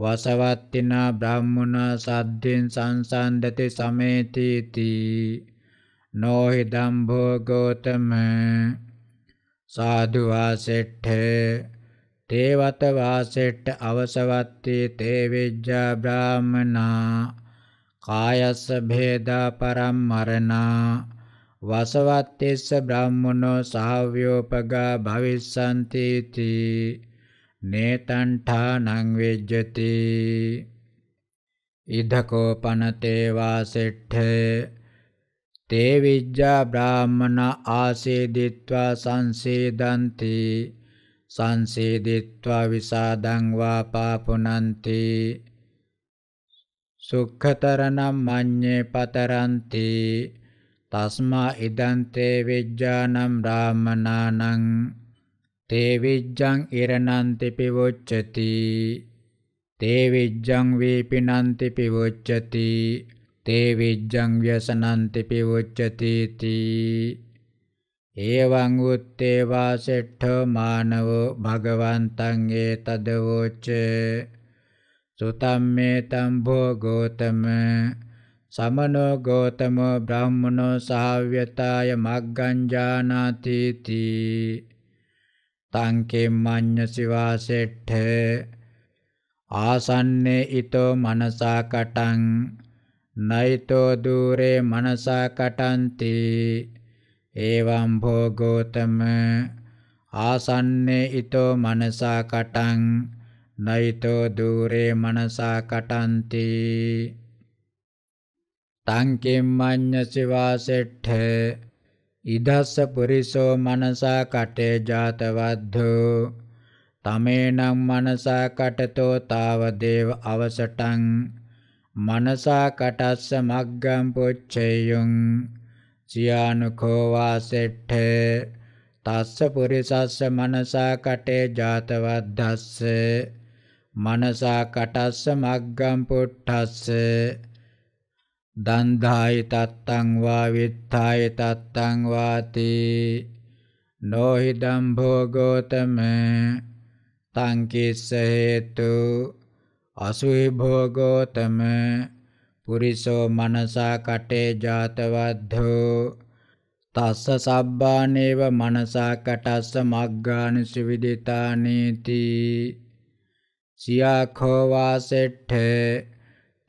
වසවත්තිනා බ්‍රාහ්මනා සද්දෙන් සංසන්දති සමේතිති නොහි දම්භෝ ගෝතම සාදු වාසෙට්ඨේ තේවත වාසෙට්ඨ අවසවත්තේ තේ විජ්ජා බ්‍රාහමනා කායස්ස භේදා පරම්මරණා වසවත්තේස්ස බ්‍රාහ්මනෝ සාව්‍යෝපගා භවිස්සන්ති තී නේතණ්ඨානං විජ්ජති ඉදකෝ පනතේ වාසෙට්ඨේ තේ විජ්ජා බ්‍රාහ්මණ ආසේදිත්වා සංසේදಂತಿ සංසේදිත්වා විසාදං වා පාපුනಂತಿ සුඛතරණම් මඤ්ඤේ පතරಂತಿ තස්මා ඉදන්තේ විජ්ජානම් බ්‍රාහ්මණානං තේ විජ්ජං ඉරණන්ති පිවොච්චති තේ විජ්ජං වේපිනන්ති පිවොච්චති තේ විජ්ජං ව්‍යසනන්ති පිවුච්චති තී එවං උත්තේ වාසෙට්ඨ මානවෝ භගවන්තං ඒතදවෝච සුතම් මේ තම්භෝ ගෝතම සමනෝ ගෝතමෝ බ්‍රාහ්මනෝ සාව්‍යතාය මග්ගං ජානාති තී තං කෙම්මඤ්ඤසි වාසෙට්ඨ ආසන්නේ ඊතෝ මනසා කටං නයිතෝ দূරේ මනසා කටන්ති එවං භෝගෝතම ආසන්නේ ඊතෝ මනසා කටං නයිතෝ দূරේ මනසා කටන්ති තං කිම්මඤ්ඤසි වාසෙට්ඨ ඉදස්ස පුරිසෝ මනසා කටේ ජාතවද්ධෝ තමේනම් මනසා කටතෝ තාව දේව අවසටං මනසා කටස්ස මග්ගම් පුච්චේයුං සියානුකෝ වාසෙට්ඨ තස්ස පුරිසස්ස මනසා කටේ ජාතවද්දස්ස මනසා කටස්ස මග්ගම් පුට්ඨස්ස දන්ධායි තත්තං වා විත්ථායි තත්තං වාති නොහි දම්භෝ ගෝතම තං කිස්ස හේතු අසුයි භෝගෝතම පුරිසෝ මනසා කටේ ජාතවද්ධෝ තස්ස සබ්බානේව මනසා කටස්ස මග්ගානි සුවිදිතානීති සියාඛෝ වාසෙට්ඨ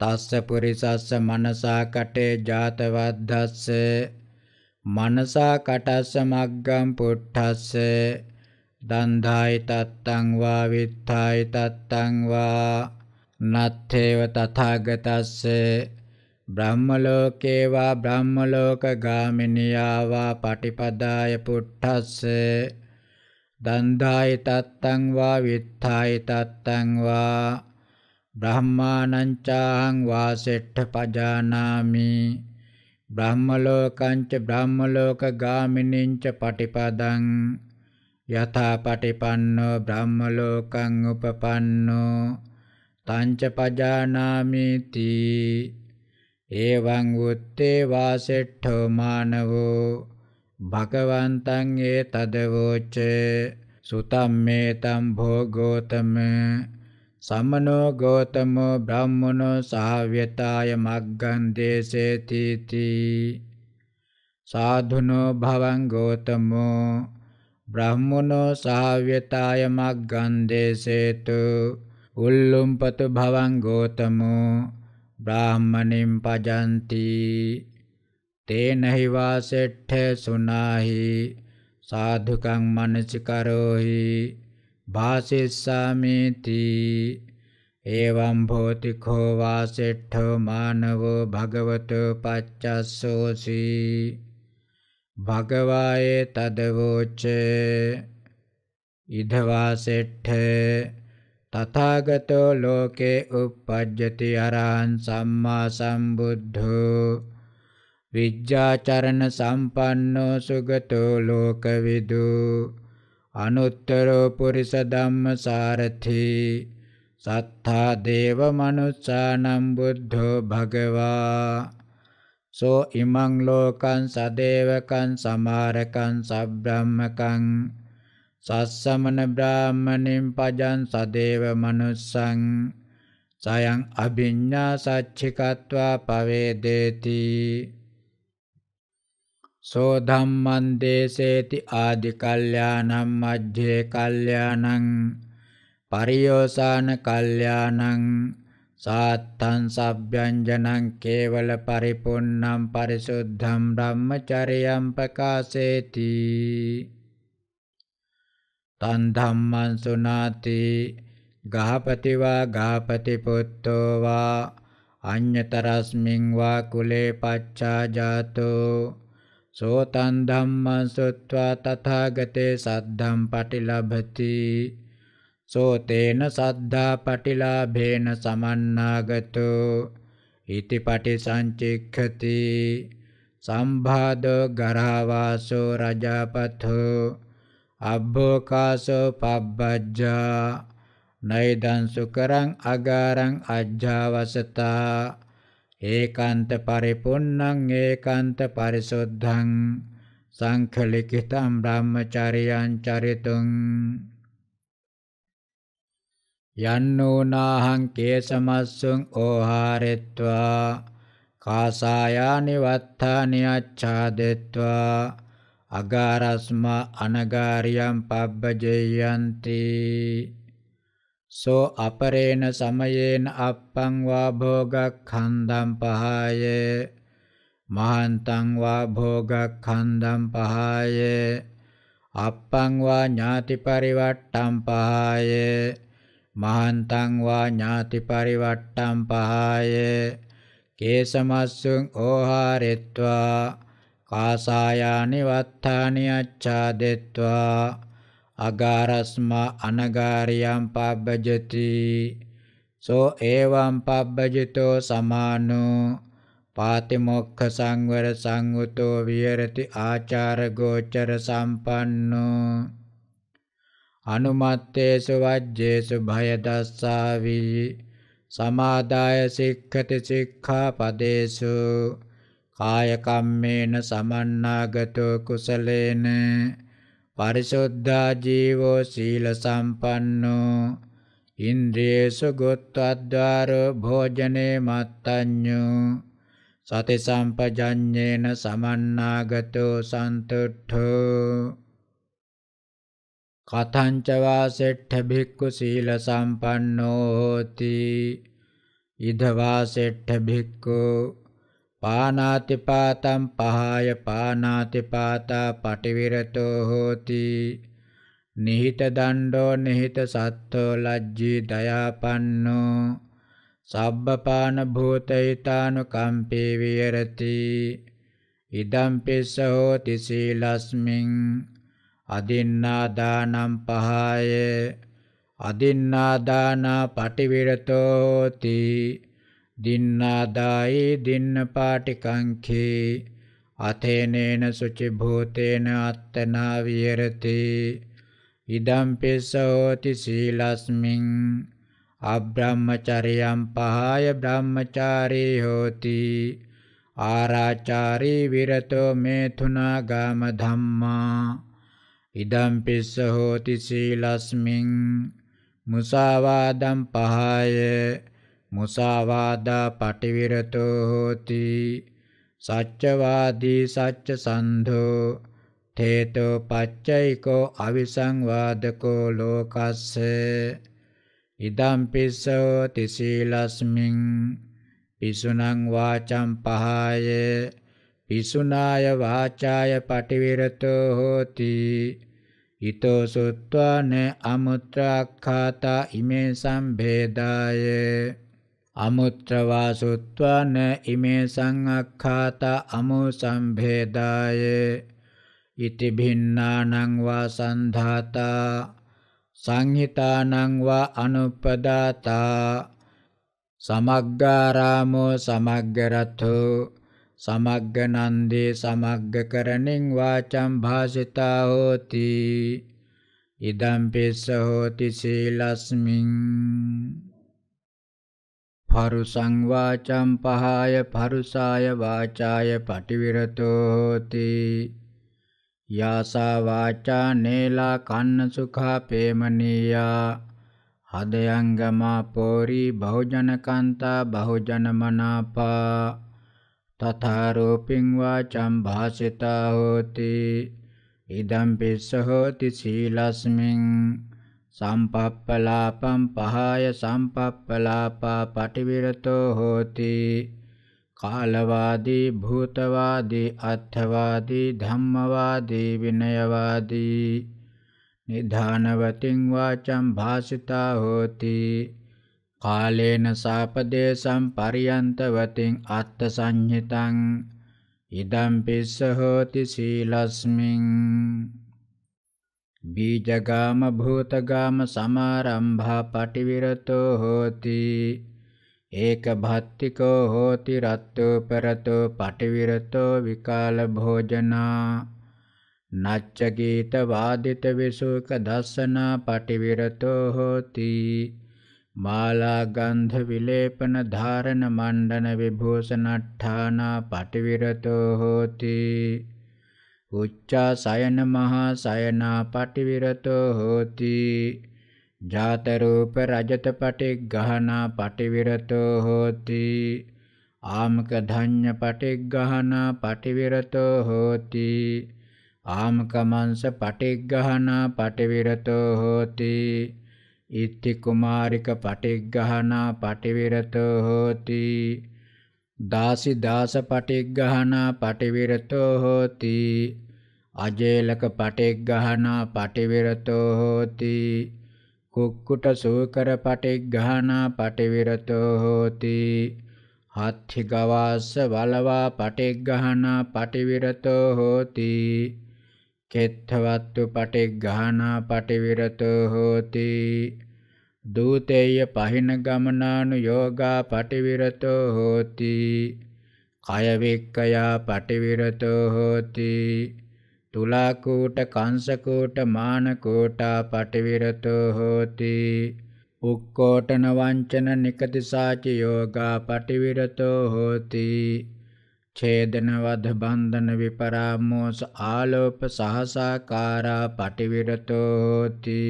තස්ස පුරිසස්ස මනසා කටේ ජාතවද්දස්ස මනසා කටස්ස මග්ගම් පුට්ඨස්ස දන්ධායි තත්තං වා විත්ථායි තත්තං වා නත්තේව තථාගතස්ස බ්‍රහ්මලෝකේවා බ්‍රහ්මලෝක ගාමිනියාවා පටිපදාය පුට්ඨස්ස දන්දාය තත්තං වා විත්ථාය තත්තං වා බ්‍රහ්මානං චාං වාසෙට්ඨ පජානාමි බ්‍රහ්මලෝකංච බ්‍රහ්මලෝක ගාමිනිංච පටිපදං යථා පටිපන්නෝ බ්‍රහ්මලෝකං උපපන්නෝ තංච පජානාමිති එවං උත්තේ වාසෙට්ඨෝ මානවෝ භගවන්තං ඒ තදවෝච සුතම්මේ තම් භෝගෝතම සමනෝ ගෝතමෝ බ්‍රාහ්මනෝ සාව්‍යතාය මග්ගං දේසේති තී සාධුනෝ භවං ගෝතමෝ බ්‍රාහ්මනෝ සාව්‍යතාය මග්ගං දේසේතු උල්ලුම්පතු භවං ගෝතමෝ බ්‍රාහ්මණින් පජන්ති තේනහි වාසෙට්ඨ සුනාහි සාධුකං මනසිකරෝහි භාසිස්සාමිති එවං භෝති කෝ වාසෙට්ඨෝ මානවෝ භගවතු පච්චස්සෝසි භගවායේ තදවෝච ඉධ වාසෙට්ඨේ තථාගතෝ ලෝකේ uppajjati arahan samma sambuddho විජ්ජාචරණ සම්පන්නෝ සුගතෝ ලෝකවිදු අනුත්තරෝ පුරිස ධම්මසාරති සත්තා දේව මනුස්සානම් බුද්ධෝ භගවා සෝ ඉමං ලෝකං සදේවකං සමාරකං සබ්‍රාහ්මකං සස්සමන බ්‍රාහ්මණින් පජන් සදේව මනුස්සං සයං අභිඤ්ඤා සච්චිකत्वा පවේදේති සෝ ධම්මං දේසේති ආදි කල්යාණං මජ්ජේ කල්යාණං පරියෝසాన කල්යාණං සාත්තං සබ්බ්‍යංජනං කේවල පරිපුන්නම් පරිසුද්ධම් බ්‍රහ්මචරියම් ප්‍රකාශේති තන් ධම්මං සුනාති ගහපති වා ගහපති පුত্তෝ වා අඤ්‍යතරස්මින් වා කුලේ පච්චා ජාතෝ සෝතන් ධම්මං සුත්වා තථාගතේ සද්ධම් පටිලබති සෝතේන සද්ධා පටිලාභේන සමන්නාගතෝ ඉති පටි සංචික්ඛති සම්භාදෝ ගරහවාසෝ රජාපතෝ අබ්බෝකාසෝ පබ්බජ්ජා නයිදං සුකරං අගාරං අජ්ජාවසතා ඒකාන්ත පරිපුන්නං ඒකාන්ත පරිසුද්ධං සංඛලිකිතං බ්‍රහ්මචාරියං චරිතුං යන්නෝනාහං කේසමස්සුං ඕහාරෙත්වා කාසායානි වත්තානි අච්ඡාදෙත්වා අගාරස්මා අනගාරියම් පබ්බජේයන්ති සෝ අපරේණ සමයේන අප්පං වා භෝගක්ඛන්දම් පහය මහන්තං වා භෝගක්ඛන්දම් පහය අප්පං වා ඥාති පරිවට්ටම් පහය මහන්තං වා ඥාති පරිවට්ටම් පහය කේසමස්සුං ඕහාරෙත්වා පාසායානි වත්තානි අච්ඡාදෙත්වා අගාරස්මා අනගාරියම් පබ්බජති සෝ එවං පබ්බජිතෝ සමානෝ පාතිමොක්ඛ සංවර සංවතෝ විහෙරති ආචාර ගෝචර සම්පන්නෝ අනුමත්තේසු වජ්ජේසු භය දස්සාවි සමාදාය සික්ඛති සික්ඛාපදේසු කායකම්මේන සමන්නාගතෝ කුසලේන පරිසුද්ධා ජීවෝ සීල සම්පන්නෝ ඉන්ද්‍රියේසු ගොත්ත්වාද්වාරෝ භෝජනේ මත්තඤ්ඤෝ සති සම්පජඤ්ඤේන සමන්නාගතෝ සන්තුට්ඨෝ කතංච වාසෙට්ඨ භික්ඛු සීල සම්පන්නෝ හෝති ඉද වාසෙට්ඨ භික්ඛු පානාතිපාතම් පහාය පානාතිපාතා පටිවිරතෝ හෝති නිහිත දණ්ඩෝ නිහිත සත්තෝ ලජ්ජී දයාපන්නෝ සබ්බපාන භූතයිතානු කම්පේ විහෙරති ඉදම් පිස්ස හෝති සීලස්මින් අදින්නා දානම් පහය අදින්නා දානා පටිවිරතෝ හෝති දින්නාදායි දින්නපාටිකංඛේ අතේනේන සුචි භූතේන අත්තනා විහෙරති ඉදම්පි සෝති සීලස්මින් අබ්‍රහ්මචරියම් පහය බ්‍රහ්මචාරී හෝති ආරාචාරී විරතෝ මේතුනාගාම ධම්මා ඉදම් පිස්ස හෝති සීලස්මින් මුසාවාදම් පහය මුසාවාදා පටිවිරතෝ හෝති සච්චවාදී සච්ච සන්ධෝ තේතෝ පච්චයිකෝ අවිසංවාදකෝ ලෝකස්ස ඉදම් පිස්සෝ තිසීලස්මින් පිසුනං වාචම් පහාය පිසුනාය වාචාය පටිවිරතෝ හෝති ඊතෝ සුත්වාන අමුත්‍රාක්ඛාතා ඉමේ සම්භේදායේ අමුත්‍රවා සුත්වා න ඉමේ සංඅක්ඛාත අමෝ සම්භේදාය ඉති භින්නානං වා සන්ධාතා සංහිතානං වා අනුපදාතා සමග්ගාරාමෝ සමග්ගරතෝ සමග්ගනන්දේ සමග්ගකරණින් වාචම් භාසිතා හෝති ඉදම් පිස්ස හෝති සීලස්මින් පරුසං වාචම් පහාය පරුසාය වාචාය පටිවිරතෝ හෝති යාසා වාචා නේලා කන්න සුඛා පේමනීයා හදයංගමා පෝරි බහුජනකන්තා බහුජනමනාපා තථා රූපින් වාචම් භාසිතා හෝති ඉදම් පිස්ස හෝති සීලස්මින් සම්පප්පලාපම් පහය සම්පප්පලාපා පටිවිරතෝ හෝති කාලවාදී භූතවාදී අත්ථවාදී ධම්මවාදී විනයවාදී නිධානවතින් වාචම් භාසිතා හෝති කාලේන සාපදේශම් පරියන්තවතින් අත්ථ සංහිතං ඉදම් පිස්ස හෝති සීලස්මින් බීජගාම භූතගාම සමාරම්භා පටිවිරතෝ හෝති ඒක භත්තිකෝ හෝති රත්තෝ පෙරතෝ පටිවිරතෝ විකාල භෝජනා නච්ච ගීත වාදිත විසුක දස්සනා පටිවිරතෝ හෝති මාලා ගන්ධ විලේපන ධාරණ මණ්ඩන විභූෂණට්ඨානා පටිවිරතෝ හෝති උච්චාසයන මහා සයනා පටිවිරතෝ හෝති ජාත රූප රජත පටි ගහනා පටිවිරතෝ හෝති ආමක ධඤ්ඤ පටි ගහනා පටිවිරතෝ හෝති ආමක මංස පටි ගහනා පටිවිරතෝ හෝති ඉත්ති කුමාරික පටි ගහනා පටිවිරතෝ හෝති දාසි දාස පටි ගහනා පටිවිරතෝ හෝති අජේලක පටෙක් ගහනා පටිවිරතෝ හෝති කුක්කුට සූකර පටෙක් ගහනා පටිවිරතෝ හෝති හත්ති ගවාස්ස වලවා පටෙක් ගහනා පටිවිරතෝ හෝති කෙත්තවත්තු පටෙක් ගහනා පටිවිරතෝ හෝති දූතේය පහින ගමනානු යෝගා පටිවිරතෝ හෝති කය වික්කයා පටිවිරතෝ හෝති තුලාකූට කංසකූට මානකූටා පටිවිරතෝ හෝති උක්කෝටන වංචන නිකතිසාචි යෝගා පටිවිරතෝ හෝති ඡේදන වද බන්ධන විපරාමෝස ආලෝප සහසාකාරා පටිවිරතෝ හෝති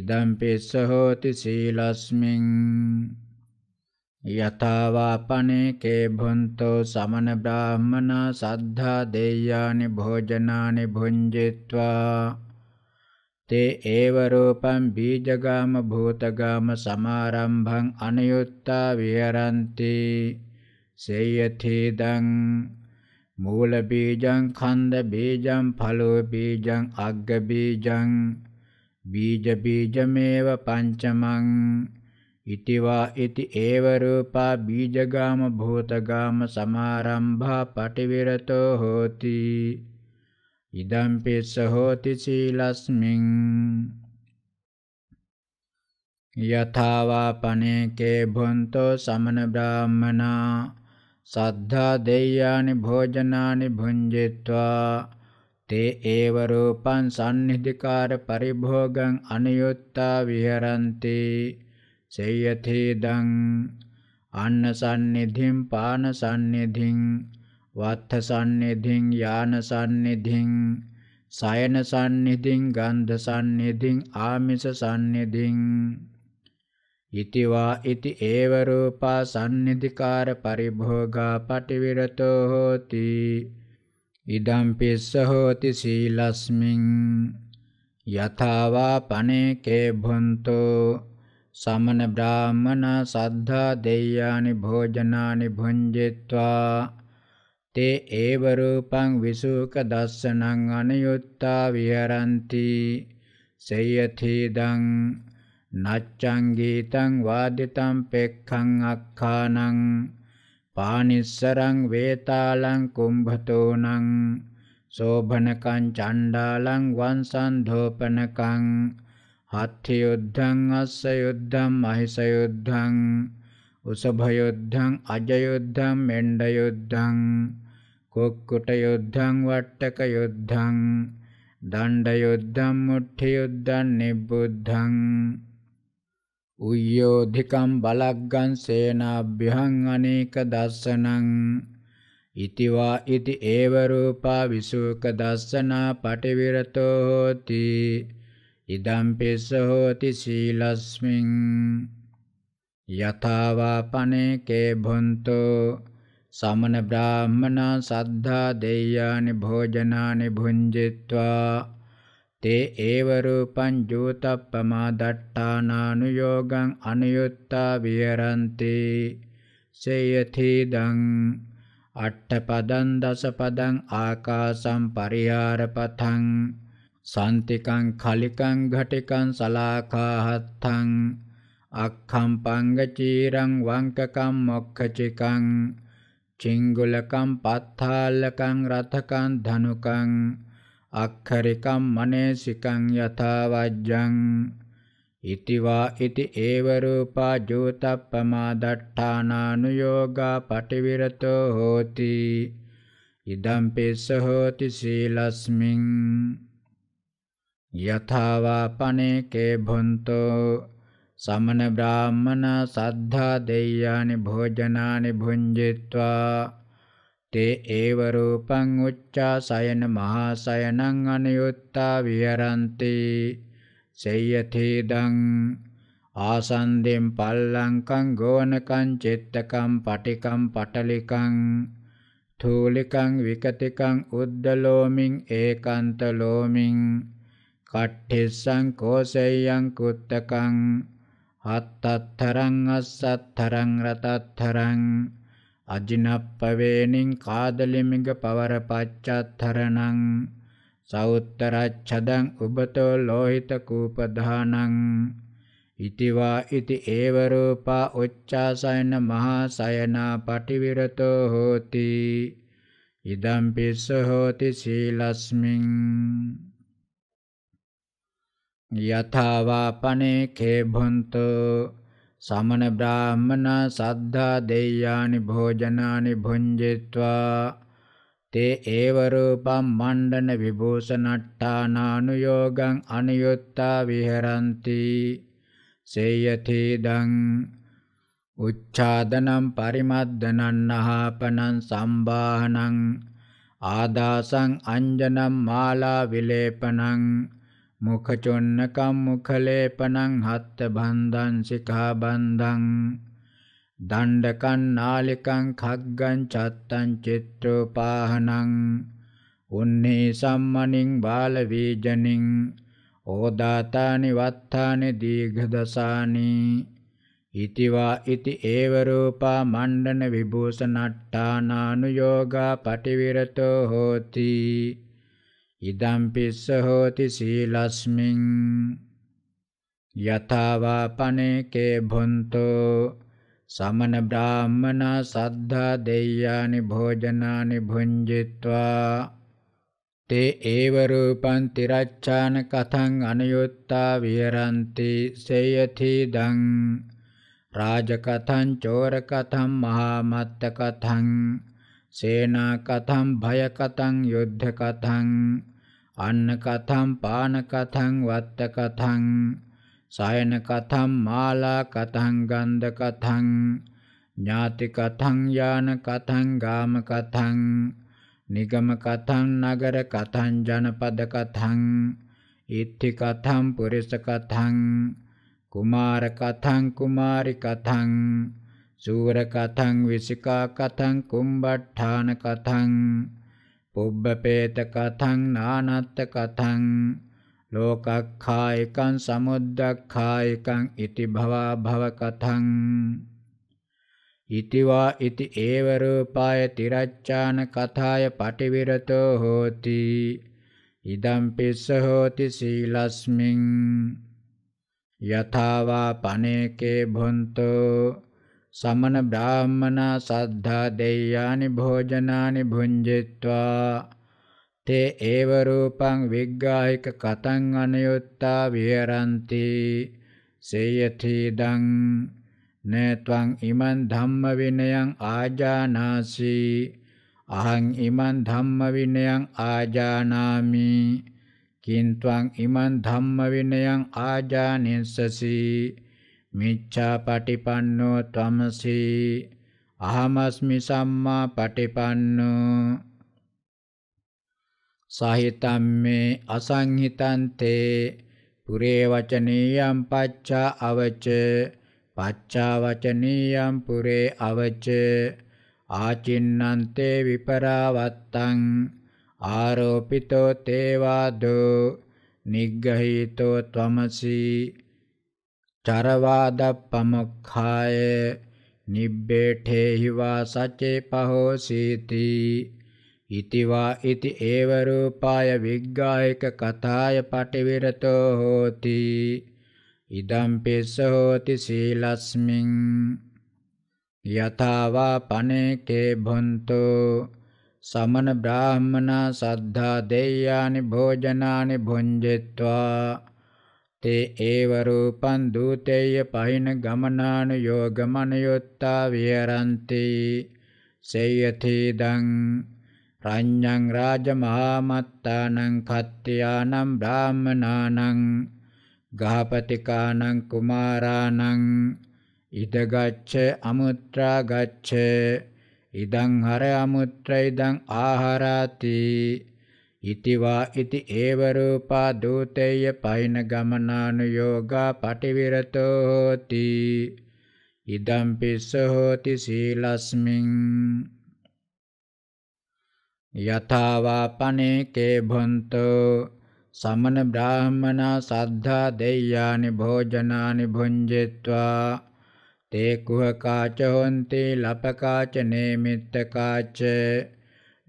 ඉදම් පිස්ස හෝති සීලස්මින් යතාවාපනේ කේභුන්තෝ සමන බ්‍රාහ්මනා සද්ධා දෙය්‍යානි භෝජනානි භුංජිත්වා තේ ඒව රූපං බීජගාම භූතගාම සමාරම්භං අනයුත්තා විහරಂತಿ සේයතිදං මූල බීජං කන්ද බීජං ඵලෝ බීජං අග්ග බීජං බීජ බීජමේව පංචමං ඉතිවා ඉති ඒව රූපා බීජගාම භූතගාම සමාරම්භා පටිවිරතෝ හෝති ඉදම් පිස්ස හෝති සීලස්මින් යථාවා පනේකේ භොන්තෝ සමන බ්‍රාහ්මනා සද්ධා දෙය්‍යානි භෝජනානි භුඤ්ජිත්වා තේ ඒව රූපං සම්නිධිකාර පරිභෝගං අනියුත්තා විහරಂತಿ සේයතේදං අන්න සන්නිධින් පාන සන්නිධින් වත්ථ සන්නිධින් යාන සන්නිධින් සයන සන්නිධින් ගන්ධ සන්නිධින් ආමිස සන්නිධින් ඉතිවා ඉති ඒව රූපා සන්නිධිකාර පරිභෝගා පටිවිරතෝ හෝති ඉදම් පිස්ස හෝති සීලස්මින් යථාවා පනේ කේ භන්තෝ සමන බ්‍රාහ්මනා සද්ධා දෙය්‍යානි භෝජනානි භුංජිත්වා තේ ඒව රූපං විසුක දස්සනං අනයුත්තා විහරಂತಿ සේයතිදං නච්ඡං ගීතං වාදිතං පෙක්ඛං අක්ඛානං පානිස්සරං වේතාලං කුම්භතෝනං සෝභනකං චණ්ඩාලං වංසන්ධෝපනකං හත්ථි යුද්ධං අස්ස යුද්ධං මහිස යුද්ධං උසභ යුද්ධං අජ යුද්ධං මෙණ්ඩ යුද්ධං කුක්කුට යුද්ධං වට්ටක යුද්ධං දණ්ඩ යුද්ධං මුට්ඨි යුද්ධං නිබ්බුද්ධං උයෝධිකම් බලග්ගං සේනාභ්‍යං අනේක දස්සනං ඉතිවා ඉති ඒව රූපා විසුක දස්සනා පටිවිරතෝ හෝති ඉදම්පිස්ස හෝති සීලස්මින් යථාවාපනේ කේ භොන්තෝ සමන බ්‍රාහ්මනා සද්ධා දෙය්‍යානි භෝජනානි භුංජිත්වා තේ ඒව රූපං ජූතප්පමා දට්ඨානානුയോഗං අනුයුත්තා විහරಂತಿ සේයතිදං අට්ඨපදං දසපදං ආකාසම් පරිහාරපතං සන්තිකං කලිකං ඝටිකං සලාකාහත්තං අක්ඛම් පංගචීරං වංකකම් මොක්ඛචිකං චිංගුලකම් පත්තාලකං රතකං ධනුකං අක්ඛරිකම් මනේසිකං යථාවජ්ජං ඉතිවා ඉති ඒව රූපා ජෝතප්පමා දට්ඨානානුയോഗා පටිවිරතෝ හෝති ඉදම්පිස්ස හෝති සීලස්මින් යථාවාපනේකේ භුන්තෝ සමන බ්‍රාහ්මන සද්ධා දෙය්‍යානි භෝජනානි භුඤ්ජිත්වා තේ ඒව රූපං උච්චාසයන මහාසයනං අනියුත්තා විහරಂತಿ සේයතේදං ආසන්දෙන් පල්ලංකං ගෝනකං චිත්තකං පටිකං පටලිකං තූලිකං විකතිකං උද්දලෝමින් ඒකාන්තලෝමින් කට්ඨිස්සං කෝසෙය්‍යං කුත්තකං හත්තත්තරං අස්සත්තරං රතත්තරං අජිනප්පවේනින් කාදලිමිග පවර පච්චත්තරණං සෞත්තරච්ඡදං උබතෝ ලෝහිත කූපධානං ඉතිවා ඉති ඒව රූපා උච්චාසයන මහා සයනා පටිවිරතෝ හෝති ඉදම් පිස්ස හෝති සීලස්මින් යථාවාපනේ කේභුන්තු සමන බ්‍රාහ්මන සද්ධා දෙය්‍යානි භෝජනානි භුඤ්ජිත්වා තේ ඒව රූපම් මණ්ඩන විභූෂණට්ඨානානුയോഗං අනියුත්තා විහෙරಂತಿ සේයති දං උච්ඡාදනම් පරිමද්දනං නහපනං සම්බාහනං ආදාසං අංජනම් මාලා විලේපනං මුඛචොන්නකම් මුඛලේපනං හත්ත බන්ධං සිකාබන්ධං දණ්ඩකං නාලිකං khaggan චත්තං චිත්‍රෝපාහනං උන්නේ සම්මනින් බාල වීජනින් ඕදාතානි වත්තානි දීඝදසානි ඉතිවා ඉති ඒව රූපා මණ්ඩන විභූෂණට්ටානානුയോഗා පටිවිරතෝ හෝති ඉදම්පිස්ස හෝති සීලස්මින් යථාවාපනේකේ භොන්තෝ සමන බ්‍රාහ්මන සද්ධා දෙය්‍යානි භෝජනානි භුඤ්ජිත්වා තේ ඒව රූපං තිරච්ඡාන කතං අනයුත්තා විහරಂತಿ සේයති දං රාජ කතං චෝර කතං මහා මත්ත කතං සේනා කතං භය කතං යුද්ධ කතං අන්න කතම් පාන කතම් වත්ත කතම් සයන කතම් මාලා කතම් ගන්ධ කතම් ඥාති කතම් යාන කතම් ගාම කතම් නිගම කතම් නගර කතම් ජනපද කතම් ඉත්ති කතම් පුරිස කතම් කුමාර කතං කුමාරි කතං සූර කතං විසිකා කතං කුම්බට්ඨාන කතං පුබ්බපේත කතං නානත්ත කතං ලෝකක්ඛායකං සමුද්දක්ඛායකං ඉති භවා භව කතං ඉතිවා ඉති ඒව රූපාය තිරච්ඡාන කථාය පටිවිරතෝ හෝති ඉදම් පිස්ස හෝති සීලස්මින් යථාවා පනේකේ භොන්තෝ සමන බ්‍රාහ්මනා සද්ධා දෙය්‍යානි භෝජනානි භුඤ්ජිත්වා තේ ඒව රූපං විග්ගායික කතං අනයුත්තා විහෙරಂತಿ සේයතිදං නේත්වං ඉමන් ධම්ම විනයං ආජානාසි අහං ඉමන් ධම්ම විනයං ආජානාමි කින්ත්වං ඉමන් ධම්ම විනයං ආජානිස්සසී මිච්ඡාපටිපන්නෝ ත්වමසී අහමස්මි සම්මා පටිපන්නෝ සාහිතම්මේ අසංහිතං තේ පුරේ වචනීයම් පච්චා අවච පච්චා වචනීයම් පුරේ අවච ආචින්නන්තේ විපරාවත්තං ආරෝපිතෝ තේවාදෝ නිග්ගහීතෝ ත්වමසී චරවාදප්පමක්ඛාය නිබ්බේඨේහි වා සච්චේ පහෝසීති ඉතිවා ඉති ඒව රූපාය විග්ගායක කතාය පටිවිරතෝ හෝති ඉදම් පිස්ස හෝති සීලස්මින් යතාවා පනේකේ භොන්තෝ සමන බ්‍රාහ්මනා සද්ධා දෙය්‍යානි භෝජනානි භුංජිත්වා තේ ඒව රූපං දූතේය පහින ගමනානු යෝග මනයොත්තා විහරಂತಿ සේයතිදං රඤ්ඤං රාජමහාමත්තානං කත්ත්‍යානං බ්‍රාහමනානං ගහපතිකානං කුමාරානං ඉදගච්ඡ අමුත්‍රා ගච්ඡ ඉදං හර අමුත්‍ර ඉදං ආහාරාති ඉතිවා ඉති ඒව රූපා දූතේය පයින ගමනානුയോഗා පටිවිරතෝ හෝති ඉදම් පිස්ස හෝති සීලස්මින් යථාවා පනේ කේ භොන්තෝ සමන බ්‍රාහ්මනා සද්ධා දෙය්‍යානි භෝජනානි භුඤ්ජෙත්වා තේ කුහකාච හොන්ති ලපකාච නේමිත්තකාච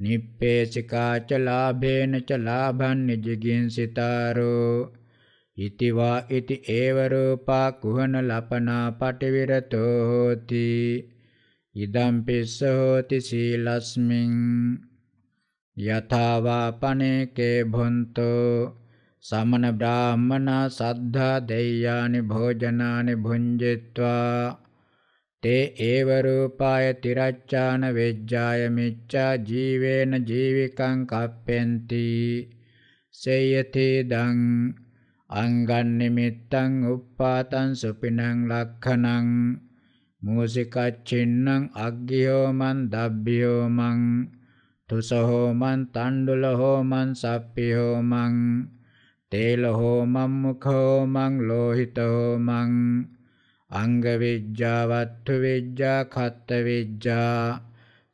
නිප්පේසිකා ච ලාභේන ච ලාභං නිජගින්සිතාරෝ ඉතිවා ඉති ඒව රූපා කුහන ලපනා පටිවිරතෝ හෝති ඉදම් පිස්ස හෝති සීලස්මින් යථාවා පනේකේ භොන්තෝ සමන බ්‍රාහ්මනා සද්ධා දෙය්‍යානි භෝජනානි භුඤ්ජිත්වා තේ ඒව රූපාය තිරච්ඡාන වෙජ්ජාය මිච්ඡා ජීවේන ජීවිකං කප්පෙන්ති සේයති දං අංගන් නිමිත්තං uppātaṃ සුපිනං ලක්ඛනං මූසිකච්චින්නං අග්ගියෝ මන් දබ්බියෝ මං තුසහෝ මන් තණ්ඩුලහෝ මන් සප්පියෝ මං තේලහෝ මම් මුඛෝ මං ලෝහිතෝ මං අංගවිජ්ජා වට්ඨවිජ්ජා කත්තවිජ්ජා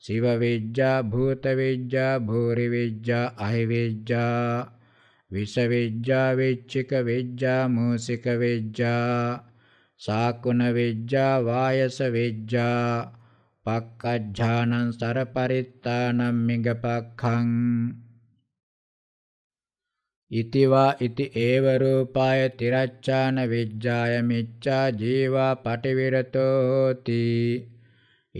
සිවවිජ්ජා භූතවිජ්ජා භූරිවිජ්ජා අහිවිජ්ජා විසවිජ්ජා විච්චික විජ්ජා මූසික විජ්ජා සාකුණ විජ්ජා වායස විජ්ජා පක්කජ්ජානං සරපරිත්තානම් මිගපක්ඛං ඉතිවා ඉති ඒව රූපාය තිරච්ඡාන විජ්ජාය මිච්ඡා ජීවා පටිවිරතෝ හෝති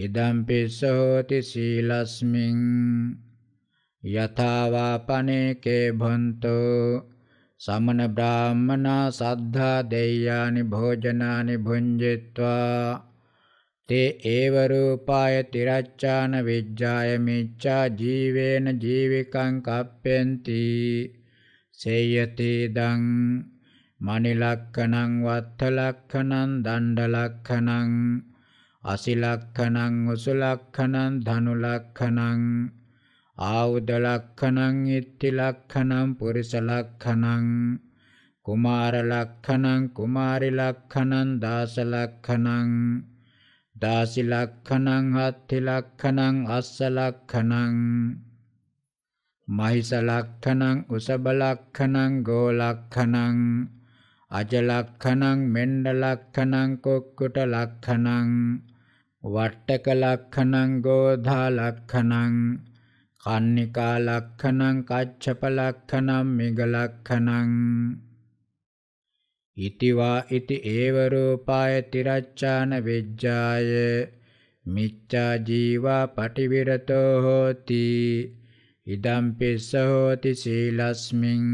ඉදම් පිස්සෝති සීලස්මින් යථා වාපනේ කේ භන්තෝ සමන බ්‍රාහ්මනා සද්ධා දෙය්‍යානි භෝජනානි භුඤ්ජිත්වා තේ ඒව රූපාය තිරච්ඡාන විජ්ජාය මිච්ඡා ජීවේන ජීවිකං කප්පෙන්ති සේයතේදං මනිලක්ඛණං වත්තලක්ඛණං දණ්ඩලක්ඛණං අසිලක්ඛණං උසලක්ඛණං ධනුලක්ඛණං ආවුදලක්ඛණං ඉත්තිලක්ඛණං පුරිසලක්ඛණං කුමාරලක්ඛණං කුමාරිලක්ඛණං දාසලක්ඛණං දාසිලක්ඛණං හත්තිලක්ඛණං අස්සලක්ඛණං මහිස ලක්ඛණං උසබ ලක්ඛණං ගෝ ලක්ඛණං අජ ලක්ඛණං මෙන්න ලක්ඛණං කොක්කුට ලක්ඛණං වට්ටක ලක්ඛණං ගෝධා ලක්ඛණං කන්නිකා ලක්ඛණං කච්චප ලක්ඛණං මිග ලක්ඛණං ඉතිවා ඉති ඒව රූපාය තිරච්ඡාන වෙජ්ජාය මිච්ඡා ජීවා පටිවිරතෝ හෝති ඉදම්පිස්ස හෝති සීලස්මින්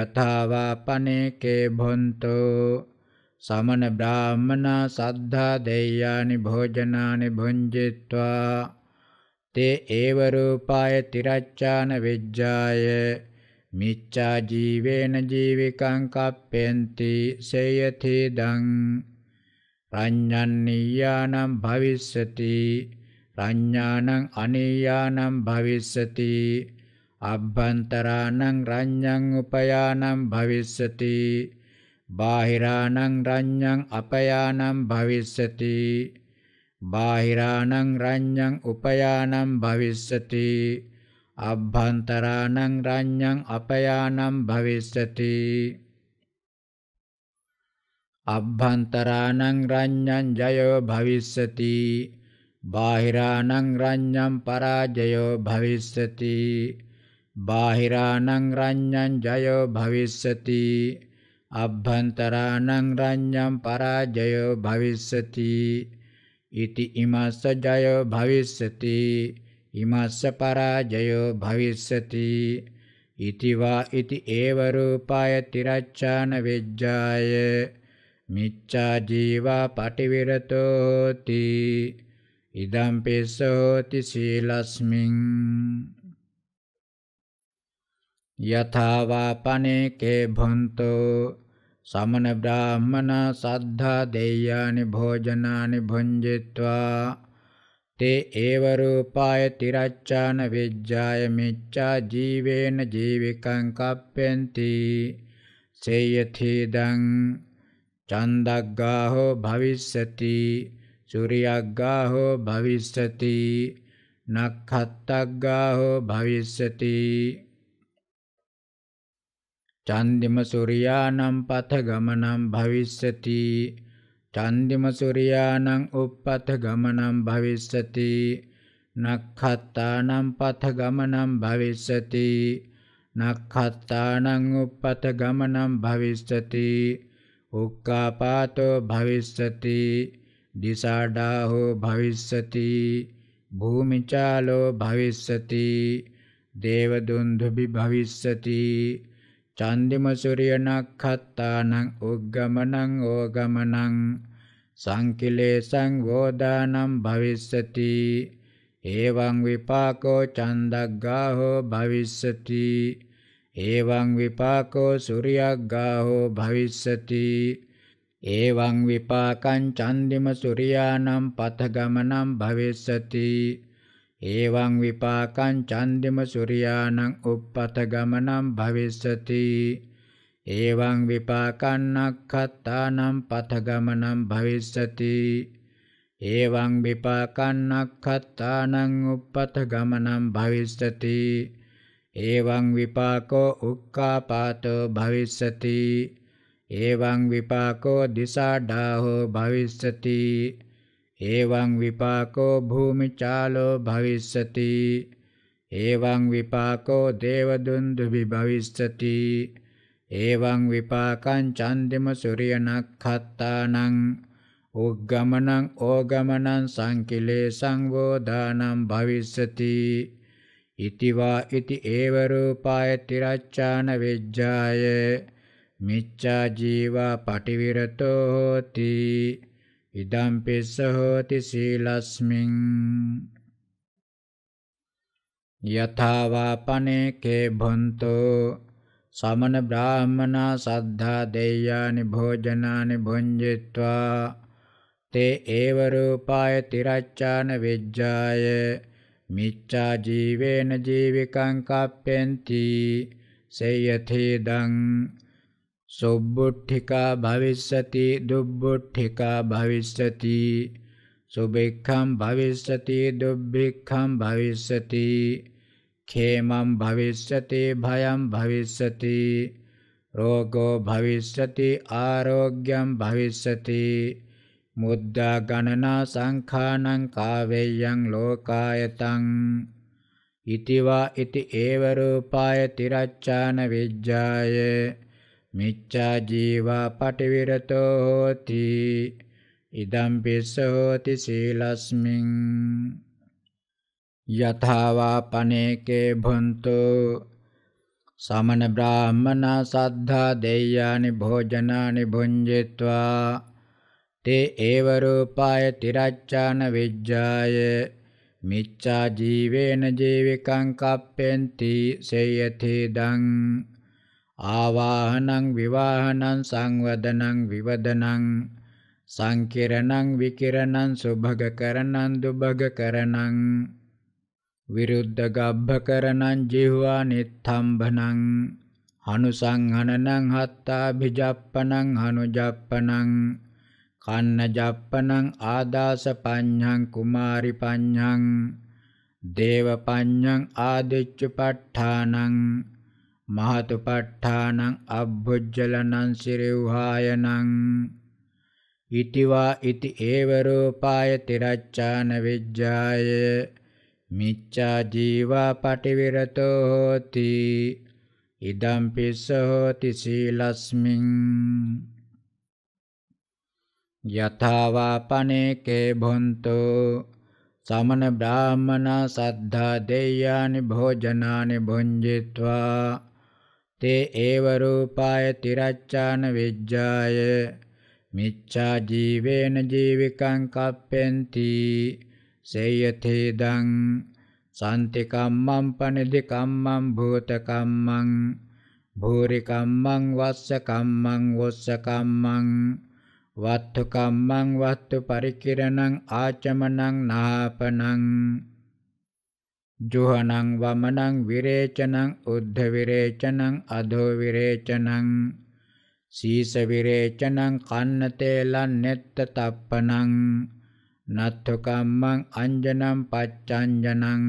යථාවාපනේකේ භොන්තෝ සමන බ්‍රාහ්මනා සද්ධා දෙය්‍යානි භෝජනානි භුංජිත්වා තේ ඒව රූපාය තිරච්ඡාන විජ්ජාය මිච්ඡා ජීවේන ජීවිකං කප්පෙන්ති සේයති දං පඤ්ඤන්නියානම් භවිස්සති රඤ්ඤාණං අනේයානම් භවිස්සති අබ්බන්තරාණං රඤ්ඤං උපයානම් භවිස්සති බාහිරාණං රඤ්ඤං අපයානම් භවිස්සති බාහිරාණං රඤ්ඤං උපයානම් භවිස්සති අබ්බන්තරාණං රඤ්ඤං අපයානම් භවිස්සති අබ්බන්තරාණං රඤ්ඤං ජයෝ භවිස්සති බාහිරානං රඤ්ඤං පරාජයෝ භවිස්සති බාහිරානං රඤ්ඤං ජයෝ භවිස්සති අභ්‍යන්තරානං රඤ්ඤං පරාජයෝ භවිස්සති ඉති ඉමස්ස ජයෝ භවිස්සති ඉමස්ස පරාජයෝ භවිස්සති ඉතිවා ඉති ඒව රූපාය තිරච්ඡාන වෙජ්ජාය මිච්ඡා ජීවා පටිවිරතෝති ඉදම් පිස්සෝති සීලස්මින් යථාවා පනේකේ භන්තෝ සමන බ්‍රාහ්මන සද්ධා දෙය්‍යානි භෝජනානි භුංජිත්වා තේ ඒව රූපාය තිරච්ඡාන විජ්ජාය මිච්ඡා ජීවේන ජීවිකං කප්පෙන්ති සේයති දං චන්දග්ගාහෝ භවිස්සති සුරියග්ගාහෝ භවිස්සති නක්ඛත්තග්ගාහෝ භවිස්සති චන්දිම සූර්යානම් පත ගමනම් භවිස්සති චන්දිම සූර්යානම් උප්පත ගමනම් භවිස්සති නක්ඛත්තානම් පත ගමනම් භවිස්සති නක්ඛත්තානම් උප්පත ගමනම් භවිස්සති උක්කාපාතෝ භවිස්සති දිසාඩාහෝ භවිස්සති භූමිචාලෝ භවිස්සති දේවදුන්දුබි භවිස්සති චන්දිම සූර්ය නක්ඛත්තානං උග්ගමනං ඕගමනං සංකිලේසං වෝදානම් භවිස්සති එවං විපාකෝ චන්දග්ගාහෝ භවිස්සති එවං විපාකෝ සූර්යග්ගාහෝ භවිස්සති එවං විපාකං චන්දිම සූර්යානම් පතගමනම් භවිස්සති එවං විපාකං චන්දිම සූර්යානම් උප්පතගමනම් භවිස්සති එවං විපාකං නක්ඛත්තානම් පතගමනම් භවිස්සති එවං විපාකං නක්ඛත්තානම් උප්පතගමනම් භවිස්සති එවං විපාකෝ උක්කාපාතෝ භවිස්සති एवं विपाको दिशाडाहो भविष्यति एवं विपाको भूमिचालो भविष्यति एवं विपाको देवदुन्दुभि भविष्यति एवं विपाकं चन्दिमसूर्यनक्षत्तानम् उद्गमनम् ओगमनं सङ्किलेशं वोदानं भविष्यति इति वा इति एव रूपाय तिरच्चानविज्याय මිච්ඡා ජීවා පටිවිරතෝ හෝති ඉදම් පිස්ස හෝති සීලස්මින් යථා වාපනේ කේ භන්තෝ සමන බ්‍රාහ්මනා සද්ධා දෙය්‍යානි භෝජනානි භුඤ්ජිත්වා තේ ඒව රූපාය තිරච්ඡාන වෙජ්ජාය මිච්ඡා ජීවේන ජීවිකං කප්පෙන්ති සේයතේදං සොබ්බුට්ඨිකා භවිස්සති දුබ්බුට්ඨිකා භවිස්සති සුභික්ඛම් භවිස්සති දුබ්බික්ඛම් භවිස්සති खेमं भविष्यति भयं भविष्यति रोगो भविष्यति आरोग्यं भविष्यति मुद्दागणना सङ्खानं काव्यं लोकायतं इति वा इति एव रूपाय तिरच्चानविज्याय මිච්ඡා ජීවා පටිවිරතෝ හෝති ඉදම් පිස්සෝති සීලස්මින් යථාවා පනේකේ භන්තු සමන බ්‍රාහ්මනා සද්ධා දෙය්‍යානි භෝජනානි භුඤ්ජිත්වා තේ ඒව රූපාය තිරච්ඡාන විජ්ජාය මිච්ඡා ජීවේන ජීවිකං කප්පෙන්ති සේයති දං ආවාහනං විවාහනං සංවදනං විවදනං සංකිරණං විකිරණං සුභගකරණං දුභගකරණං විරුද්ධ ගබ්බකරණං ජීවා නිත්තම්බනං අනුසංහනනං හත්තා භිජප්පනං අනුජප්පනං කන්න ජප්පනං ආදාස පඤ්ඤං කුමාරි පඤ්ඤං දේව පඤ්ඤං ආදිච්ච ප ဋ ාණං මහතුපට්ඨානං අබ්බොජ්ජලනං සිරෙව්හායනං ඉතිවා ඉති ඒව රූපාය තිරච්ඡාන විජ්ජාය මිච්ඡා ජීවා පටිවිරතෝ හෝති ඉදම් පිස්සෝති සීලස්මින් යථාවා පනේකේ භොන්තෝ සමන බ්‍රාහ්මනා සද්ධා දෙය්‍යානි භෝජනානි භුඤ්ජිත්වා තේ ඒව රූපාය තිරච්ඡාන විජ්ජාය මිච්ඡා ජීවේන ජීවිකං කප්පෙන්ති සේයතේදං සාන්ති කම්මං පනිදි කම්මං භූත කම්මං භූරි කම්මං වස්ස කම්මං වස්ස කම්මං වත්තු කම්මං වත්තු පරිකිරණං ආචමනං නාපනං ජුහනං වමනං විරේචනං උද්ධ විරේචනං අධෝ විරේචනං සීස විරේචනං කන්නතේලං නෙත්ත තප්පනං නත්ථකම්මං අංජනම් පච්චංජනං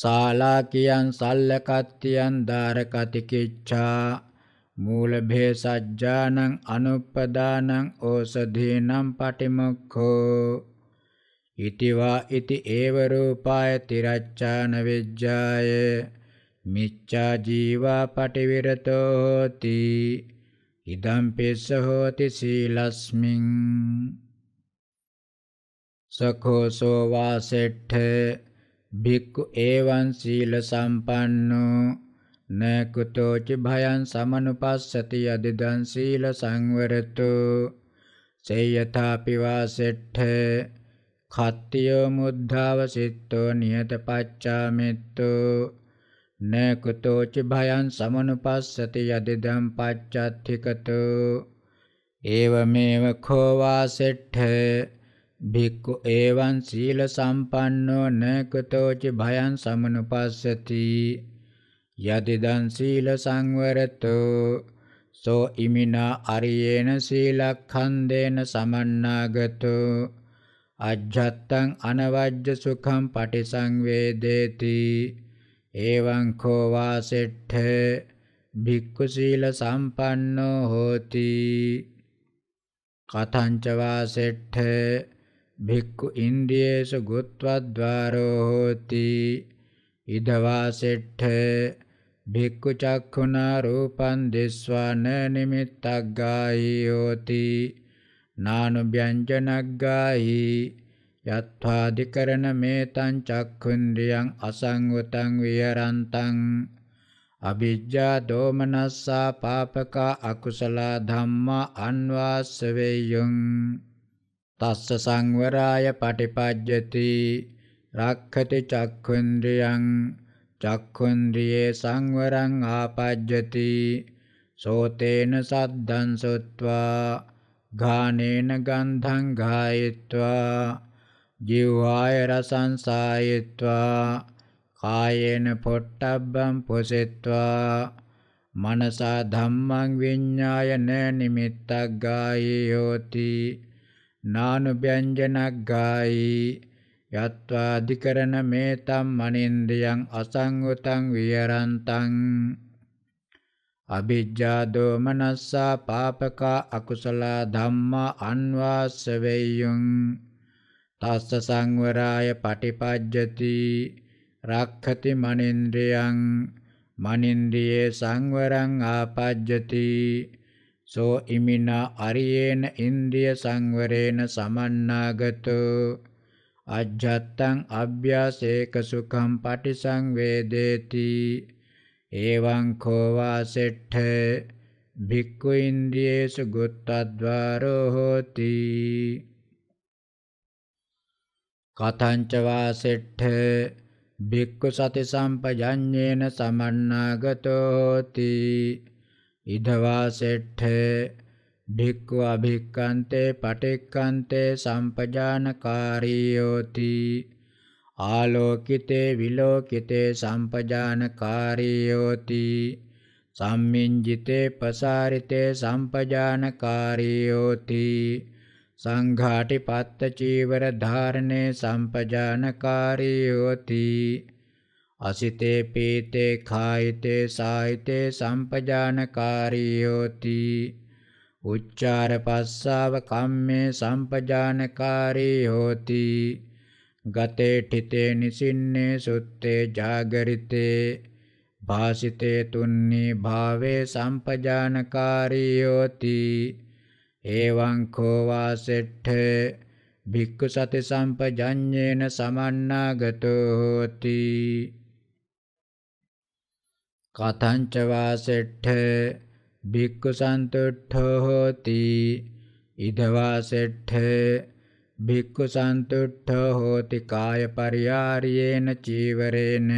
සාලාකියං සල්ලකත්තියං දාරකතිකිච්ඡා මූලභේසජ්ජානං අනුප්පදානං ඕසධීනම් පටිමුක්ඛෝ ඉතිවා ඉති ඒව රූපාය තිරච්ඡාන විජ්ජාය මිච්ඡා ජීවා පටිවිරතෝ හෝති ඉදම් පිස්ස හෝති සීලස්මින් සකෝ සෝ වාසෙට්ඨ භික්ඛු එවං සීල සම්පන්නෝ න කුතෝ ච භයං සමනුපස්සති යදිදං සීල සංවරතෝ සේයථාපි වාසෙට්ඨ කත්තියෝ මුද්ධාව සිත්තෝ නියත පච්චාමිත්තු නකුතෝචි භයන් සමනුපස්සති යදිදම් පච්චත්තිකතු ඒවමේව කෝවා සෙට්ඨ භික්ඛු ඒවං සීල සම්පන්නෝ නකුතෝචි භයන් සමනුපස්සති යදිදං සීල සංවරතෝ සෝ ඉමිනා අරියේන සීලක්ඛන්දේන සමන්නාගතෝ අජ්ජත්තං අනවජ්ජ සුඛං පටිසංවේදේති එවං කෝ වාසෙට්ඨ භික්ඛු සීල සම්පන්නෝ හෝති කතංච වාසෙට්ඨ භික්ඛු ඉන්ද්‍රියේසු ගුත්වද්වාරෝ හෝති ඉද වාසෙට්ඨ භික්ඛු චක්ඛුනා රූපං දිස්වාන නිමිත්තග්ගායෝති නානුභ්‍යංජනග්ගාහි යත්වාදිකරණ මේතං චක්ඛුන්ද්‍රියං අසංවතං විහරන්තං අවිජ්ජා දෝමනස්සා පාපකා අකුසල ධම්මා අන්වාස්සවේයං තස්ස සංවරාය පටිපජ්ජති රක්ඛති චක්ඛුන්ද්‍රියං චක්ඛුන්ද්‍රියේ සංවරං ආපජ්ජති සෝතේන සද්දං සොත්වා घानेन गन्धं घायित्वा जिह्वाय रसं सायित्वा कायेन पोट्टब्बं पुषित्वा मनसा धम्मं विज्ञाय न निमित्तग्गायियोति नानुव्यञ्जनग्गायि यत्त्वाधिकरणमेतं मनिन्द्रियम् असङ्गुतं विहरन्तम् අභිජ්ජා දෝමනස්සා පාපකා අකුසලා ධම්මා අන්වාස්ස වෙය්‍යුං තස්ස සංවරාය පටිපජ්ජති රක්ඛති මනින්ද්‍රියං මනින්ද්‍රියේ සංවරං ආපජ්ජති සෝ ඉමිනා අරියේන ඉන්ද්‍රිය සංවරේන සමන්නාගතෝ අජ්ජත්තං අභ්‍යාසේක සුඛං පටිසංවේදේති एवं खोवा सेठ भिक्खु इन्द्रियेषु गुप्तद्वारो होति कथञ्च वा सेठ भिक्खु सति सम्पजन्येन समन्नागतो होति इधवा सेठ भिक्खु अभिक्कन्ते पठिक्कन्ते सम्पजानकारी होति ආලෝකිතේ විලෝකිතේ සම්පජානකාරීයෝති සම්මින්ජිතේ පසාරිතේ සම්පජානකාරීයෝති සංඝාටි පත්ත චීවර ධාරණේ සම්පජානකාරීයෝති අසිතේ පීතේ කායිතේ සායිතේ සම්පජානකාරීයෝති උච්චාර පස්සාව කම්මේ සම්පජානකාරී හෝති ගතේ ඨිතේ නිසින්නේ සුත්තේ జాగරිතේ භාසිතේ තුන්නී භාවේ සම්පජානකාරියෝති එවං කෝ වාසෙට්ඨ භික්ඛු සති සම්පජඤ්ඤේන සමන්නාගතෝ හෝති කතංච වාසෙට්ඨ භික්ඛු සන්තුට්ඨෝ හෝති ඉදවාසෙට්ඨ භික්ඛු සන්තුට්ඨෝ හෝති කාය පරියාරියේන චීවරේන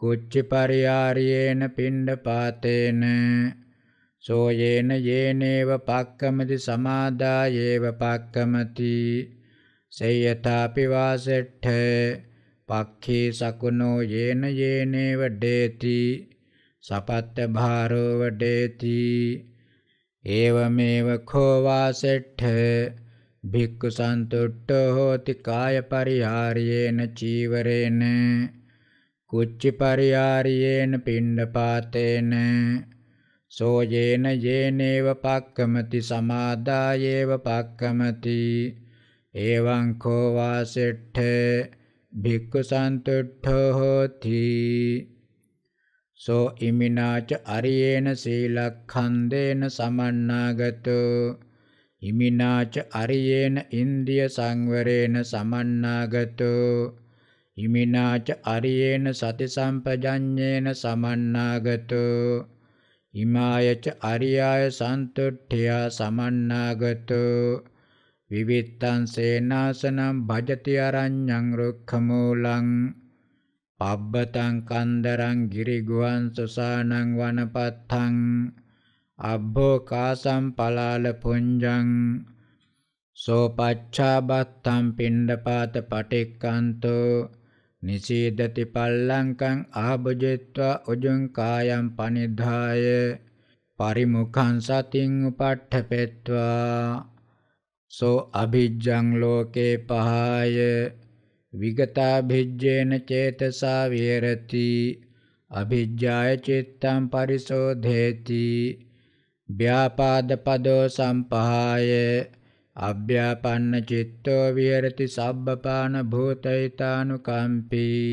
කුච්ච පරියාරියේන පිණ්ඩ පාතේන සෝයේන යේනේව පක්කමති සමාදායේව පක්කමති සේයතාපි වාසෙට්ඨ පක්ඛේ සකුණෝ යේන යේනේව ඩේති සපත්ත භාරෝ වඩේති ඒවමේව කෝ වාසෙට්ඨ භික්ඛු සන්තුට්ඨෝ හෝති කාය පරිහාරියේන චීවරේන කුච්චි පරිහාරියේන පිණ්ඩපාතේන සෝයේන යේනේව පක්කමති සමාදායේව පක්කමති එවං කෝ වාසෙට්ඨ භික්ඛු සන්තුට්ඨෝ හෝති සෝ ඉමිනාච අරියේන සීලක්ඛන්දේන සමන්නාගතෝ ඉමිනාච අරියේන ඉන්ද්‍රිය සංවරේන සමන්නාගතෝ ඉමිනාච අරියේන සති සම්පජඤ්ඤේන සමන්නාගතෝ ඉමායච අරියාය සන්තුට්ඨියා සමන්නාගතෝ විවිත්තං සේනාසනම් භජති අරඤ්ඤං රුක්ඛමූලං පබ්බතං කන්දරං ගිරිගුවන් සසානං වනපත්තං අබ්බෝ කාසම් පලාල පුඤ්ජං සෝපච්ඡාබත්තම් පිණ්ඩපාත පටික්කන්තෝ නිසීදති පල්ලංකං ආභජෙත්වා උජුං කායම් පනිද්ධාය පරිමුඛං සතින් උපට්ඨපෙත්වා සෝ අභිජ්ජං ලෝකේ පහාය විගතා භිජ්ජේන චේතසා විහෙරති අභිජ්ජාය චිත්තං පරිසෝධේති ව්‍යාපාදපදෝ සම්පහාය අභ්‍යාපන්න චිත්තෝ විහෙරති සබ්බපාන භූතෛතානුකම්පී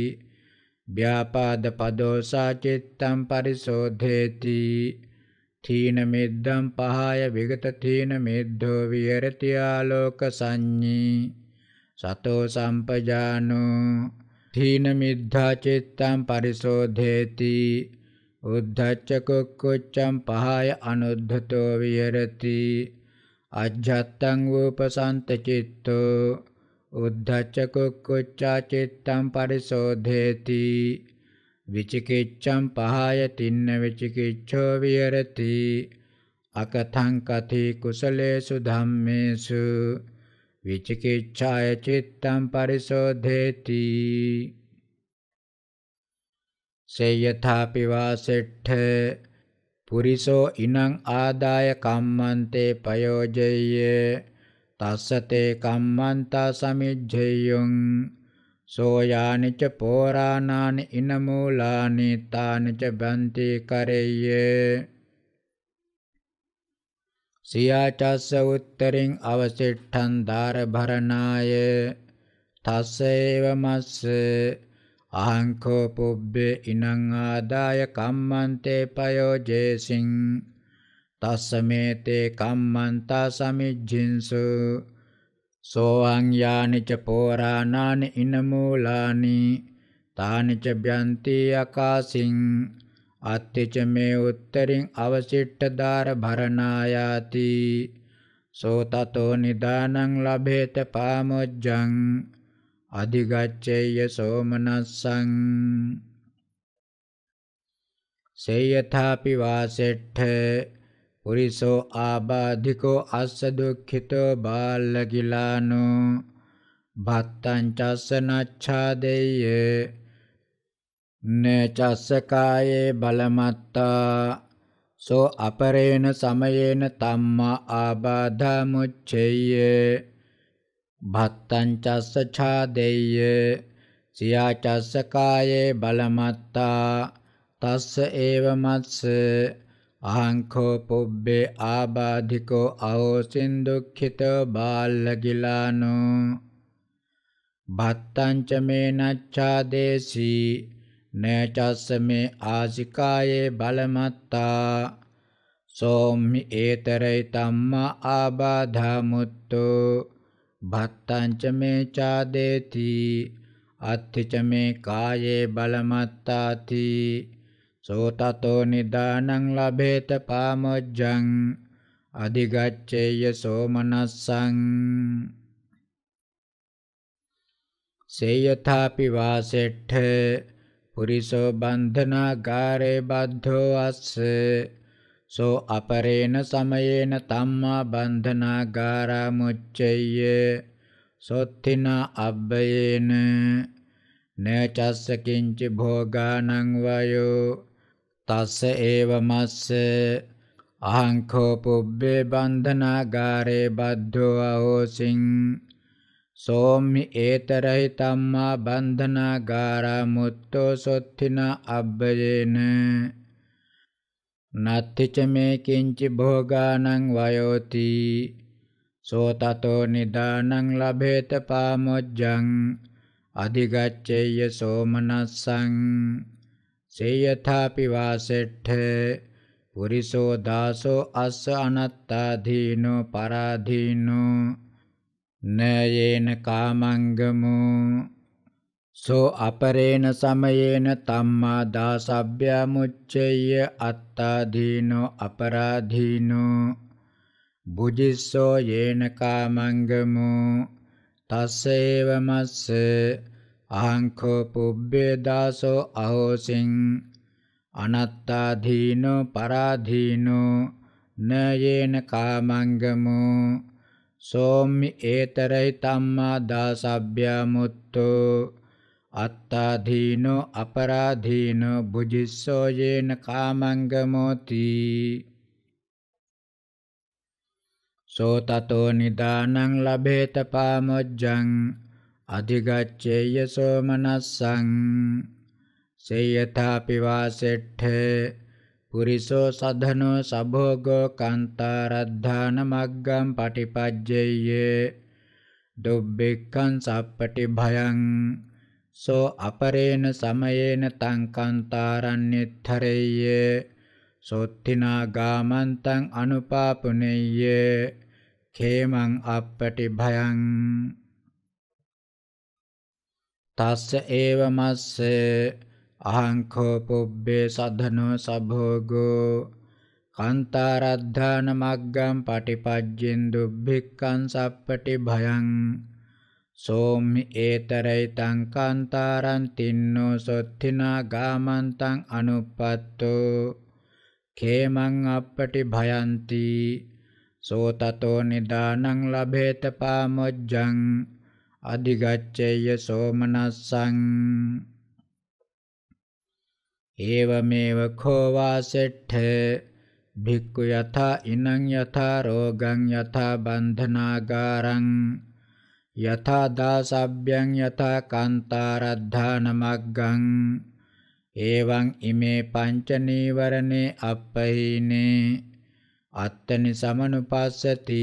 ව්‍යාපාදපදෝ සාචිත්තං පරිසෝධේති තීන මිද්දං පහාය විගත තීන මිද්දෝ විහෙරති ආලෝක සංඤී සතෝ සම්පජානෝ තීන මිද්ධා චිත්තං පරිසෝධේති උද්ධච්ච කුක්කුච්චං පහය අනුද්ධතෝ විහෙරති අජ්ජත්තං වූපසන්ත චිත්තෝ උද්ධච්ච කුක්කුච්චා චිත්තං පරිසෝධේති විචිකිච්ඡං පහය තින්න විචිකිච්ඡෝ විහෙරති අකතං කති කුසලේසු ධම්මේසු විචිකිච්ඡාය චිත්තං පරිසෝධේති සේයථාපිවා සෙට්ඨ පුරිසෝ ඉනං ආදාය කම්මන්තේ පයෝජය්‍ය තස්සතේ කම්මන්තා සමිජ්ජය්‍යං සෝයානි ච පෝරාණානි ඉනමූලානි තානි ච බන්ති කරෙය්‍ය සියාචස්ස උත්තරින් අවසිට්ඨං ධාර භරණාය තස්සේව මස්සේ අහංකෝ පුබ්බේ ඉනං ආදාය කම්මන්තේ පයෝජේසින් තස්සමේතේ කම්මන්තා සමිජ්ජින්සු සෝං යානිච පෝරාණානි ඉනමූලානි තානිච බ්‍යන්ති අකාසින් අත්තිච මේ උත්තරින් අවසිට්ඨ දාර භරණායාති සෝ තතෝ නිදානං ලබේත පාමොජ්ජං අධිගච්ඡේය සෝමනස්සං සේයථාපි වාසෙට්ඨ පුරිසෝ ආබාධිකෝ අස්ස දුක්ඛිතෝ බාලකිලානෝ භත්තං චස්ස නච්ඡාදෙය්‍ය නචස්ස කායේ බලමත්තා සෝ අපරේණ සමයේන තම්මා ආබාධා මුච්ඡේය භත්තංචස්ස ඡාදෙය්‍ය සියාචස්ස කායේ බලමත්තා තස්ස ඒව මත්ස අහංකෝ පුබ්බේ ආබාධිකෝ අහෝසින් දුක්ඛිතෝ බාල්ලගිලානෝ භත්තංච මේ නච්ඡාදේසී නචස්ස මේ ආසිකායේ බලමත්තා සෝම්හි ඒතරයි තම්මා ආබාධා මුත්තෝ भत्तञ्च मे चादेति අත්තිච මේ කායේ බලමත්තාති සෝතතෝ නිදානං ලබේත පාමොජ්ජං අධිගච්ඡේය සෝමනස්සං සේයථාපි වාසෙට්ඨ පුරිසෝ බන්ධනාගාරේ බද්ධෝ අස්ස සෝ අපරේණ සමයේන තම්මා බන්ධනාගාරා මුච්චය්‍ය සොත්තින අබ්බයේන නචස්ස කිංච භෝගානං වයෝ තස්ස ඒව මස්ස අහංකෝ පුබ්බේ බන්ධනාගාරේ බද්ධෝ අහෝසින් සෝමි ඒතරයි තම්මා බන්ධනාගාරා මුත්තෝ සොත්තින අබ්බයේන නත්තිච මේ කිංචි භෝගානං වයෝති සෝතතෝ නිදානං ලබේත පාමොජ්ජං අධිගච්ඡේය සෝමනස්සං සේයථාපි වාසෙට්ඨ පුරිසෝ දාසෝ අස්ස අනත්තාදීනෝ පරාදීනෝ නයේන කාමංගමෝ සෝ අපරේන සමයේන තම්මා දාසබ්බ්‍යා මුච්චේය අත්තාදීනෝ අපරාධීනෝ බුජිස්සෝ යේන කාමංගමෝ තස්සේව මස්සේ අහංකෝ පුබ්බේ දාසෝ අහෝසින් අනත්තාදීනෝ පරාධීනෝ නයේන කාමංගමෝ සෝම්මි ඒතරයි තම්මා දාසබ්බ්‍යා මුත්තෝ අත්තාදීනෝ අපරාදීනෝ බුජිස්සෝ යේන කාමංගමෝති සෝ තතෝ නිදානං ලබේත පාමොජ්ජං අධිගච්ඡේය සෝමනස්සං සේයථාපි වාසෙට්ඨේ පුරිසෝ සධනෝ සභෝගෝ කාන්තාරද්ධාන මග්ගම් පටිපජ්ජේය දුබ්බෙක්ඛං සප්පටි භයං සෝ අපරේන සමයේන තං කාන්තාරණ්‍යතරෙය්‍ය සොත්තිනා ගාමන්තං අනුපාපුනෙය්‍ය ඛේමං අපපටි භයං තස්ස ඒව මස්ස අහං කෝ පුබ්බේ සධනෝ සභෝගෝ කාන්තාරද්ධාන මග්ගම් පටිපජ්ජෙන් දුබ්බික්ඛං සප්පටි භයං සෝම්හි ඒතරයි තංකන්තාරන් තින්නෝ සොත්තිනා ගාමන්තං අනුපත්තෝ කේමං අපපටි භයන්ති සෝතතෝ නිදානං ලබේත පාමොජ්ජං අධිගච්ඡේය සෝමනස්සං ඒවමේව කෝවා සෙට්ඨ භික්ඛු යථා ඉනං යථා රෝගං යථා බන්ධනාගාරං යථා දාසබ්බයන් යථා කාන්තාරද්ධානමග්ගං එවං ඉමේ පංච නීවරණේ අපහිනේ අත්තනි සමනුපස්සති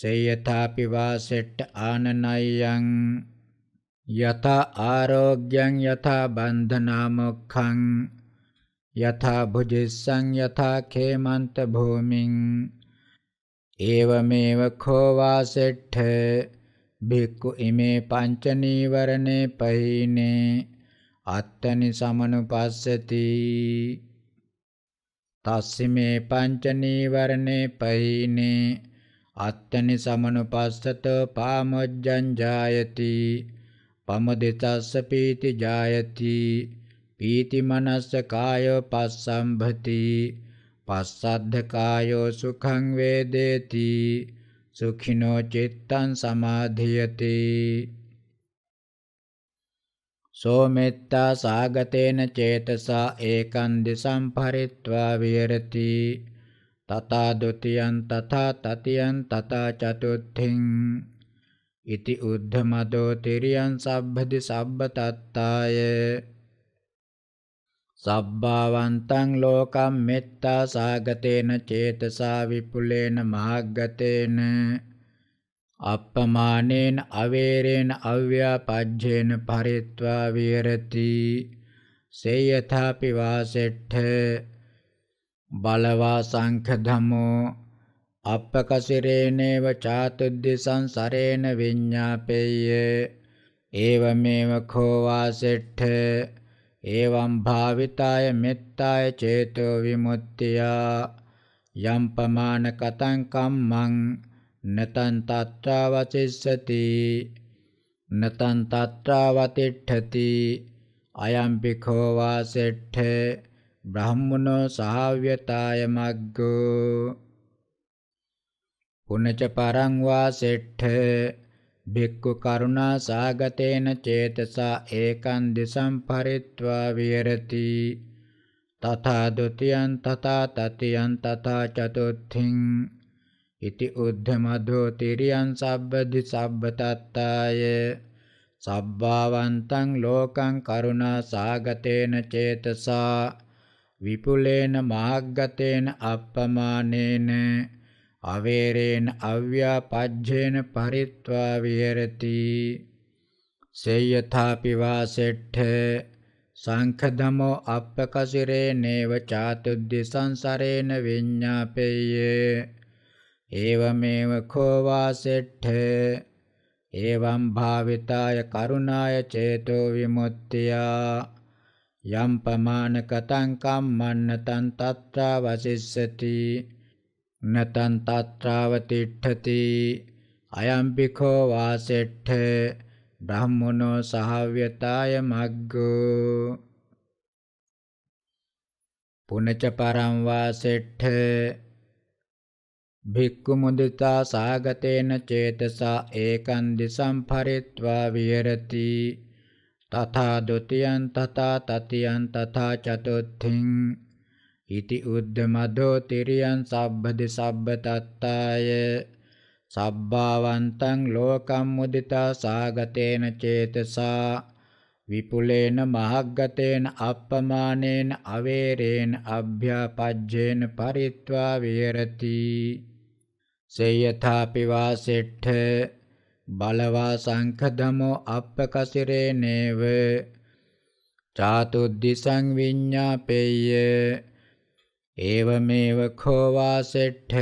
සේයථාපි වාසෙට්ට ආනනයං යථා ආරෝග්‍යං යථා බන්ධනාමුක්ඛං යථා භුජිස්සං යථා කේමන්ත භූමින් ඒවමේව කෝ වාසෙට්ඨ බික්කු ඉමේ පංච නීවරණේ පහිනේ අත්තනි සමනුපස්සති තස්සිමේ පංච නීවරණේ පහිනේ අත්තනි සමනුපස්සත පාමොජ්ජං ජායති පමදිතස්ස පීති ජායති පීති මනස්ස කායෝ පස්සම්භති පස්සද්ධ කායෝ සුඛං වේදේති සුඛිනෝ චිත්තං සමාධියති සෝමෙත්තා සාගතේන චේතසා ඒකං දිසං පරිත්වා විහෙරති තථා ဒ ුතියං තථා තතියං තථා චතුත්ථින් ඉති උද්ධමදෝ තිරියං සබ්බදි සබ්බ තත්තායේ සබ්බාවන්තං ලෝකම් මෙත්තා සාගතේන චේතසා විපුලේන මාග්ගතේන අප්පමානේන අවේරේන අව්‍යාපජ්ජේන පරිත්වා විහෙරති සේයථාපි වාසෙට්ඨ බලවා සංඛ ධමෝ අප්පකසිරේනේව චාතුද්දි සංසරේන විඤ්ඤාපේය ඒවමේව කෝ වාසෙට්ඨ एवं भाविताय मेत्ताय चेतो विमुक्त्या යම් පමානකතං කම්මං නතං තත්‍රාවතිස්සති නතං තත්‍රාවතිට්ඨති අයම් භිඛෝ වාසෙට්ඨ බ්‍රහ්මනෝ සහාව්‍යතාය මග්ගෝ පුනච පරං වාසෙට්ඨ භික්ඛු කරුණා සාගතේන චේතසා ඒකං දිසං පරිත්වා විහෙරති තථා ဒ ුතියං තථා තතියං තථා චතුත්ථින් ඉති උද්ධමධෝ තිරියං සබ්බදි සබ්බතත්තාය සබ්බාවන්තං ලෝකං කරුණා සාගතේන චේතසා විපුලේන මාග්ගතේන අප්පමානේන අවේරේන අව්‍යාපජ්ජේන පරිත්වා විහෙරති සේයථාපි වාසෙට්ඨ සංඛදමෝ අප්පකසිරේ නේව චාතුද්දි සංසරේන විඤ්ඤාපේය ඒවමේව කෝ වාසෙට්ඨ එවං භාවිතාය කරුණාය චේතෝ විමුක්තියා යම් පමානකතං කම්මන්නතං තත්‍රා වසිස්සති නතන් තත්‍රාව තිට්ඨති අයම්පිඛෝ වාසෙට්ඨ බ්‍රහ්මනෝ සහව්‍යතාය මග්ගෝ පුනච පරම් වාසෙට්ඨ භික්ඛු මුදිතා සාගතේන චේතසා ඒකං දිසං පරිත්වා විහෙරති තථා ဒ ුතියං තථා තතියං තථා චතුත්ථිං ඉති උද්දමදෝ තිරියන් සබ්බදි සබ්බ තත්තාය සබ්බාවන්තං ලෝකම් මුදිතා සාගතේන චේතසා විපුලේන මහග්ගතේන අප්පමානේන අවේරේන අභ්‍යාපජ්ජේන පරිත්වා විහෙරති සේයථාපි වාසෙට්ඨ බලවා සංඛදමෝ අප්පකසිරේනේව චාතුද්දි සංවිඤ්ඤාපේය एवमेव खोवा सेठ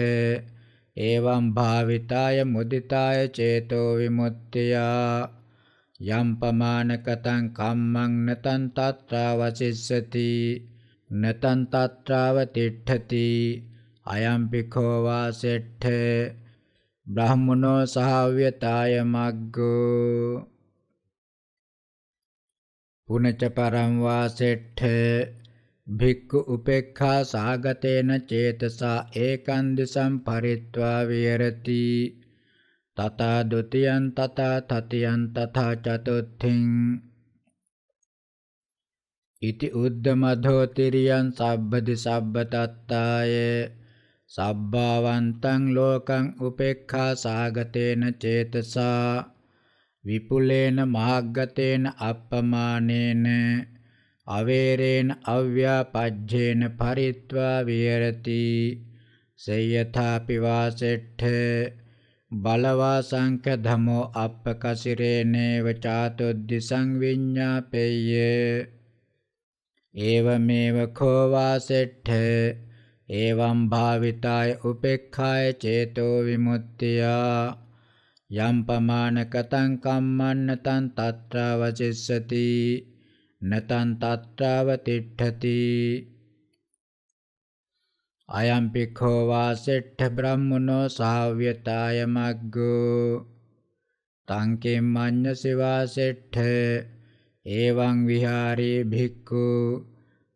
एवं भाविताय मुदिताय चेतो विमुक्त्या යම් පමානකතං කම්මං නතං තත්‍රාවසිස්සති නතං තත්‍රාව තිට්ඨති අයම්පි කෝ වාසෙට්ඨ බ්‍රහ්මනෝ සහව්‍යතාය මග්ගෝ පුනච පරම් වාසෙට්ඨ භික්ඛු උපේක්ඛා සාගතේන චේතසා ඒකං දිසං පරිත්වා විහෙරති තථා ဒ ුතියං තථා තතියං තථා චතුත්ථින් ඉති උද්දමධෝ තිරියං සබ්බදි සබ්බ තත්තාය සබ්බාවන්තං ලෝකං උපේක්ඛා සාගතේන චේතසා විපුලේන මාග්ගතේන අප්පමානේන අවේරේන අව්‍යාපජ්ජේන පරිත්වා විහෙරති සේයථාපි වාසෙට්ඨ බලවා සංඛ ධමෝ අප්පකසිරේනේව චාතුද්දි සංවිඤ්ඤාපෙය්‍ය ඒවමේව කෝ වාසෙට්ඨ එවං භාවිතාය උපේක්ඛාය චේතෝ විමුක්තියා යම් පමානකතං කම්මන්නතං තත්‍රා වචිස්සති නතන් තත්‍රාව තිට්ඨති අයම් පිඛෝ වාසෙට්ඨ බ්‍රහ්මනෝ සාව්‍යතාය මග්ගෝ තං කෙම්මඤ්ඤසි වාසෙට්ඨ එවං විහාරේ භික්ඛු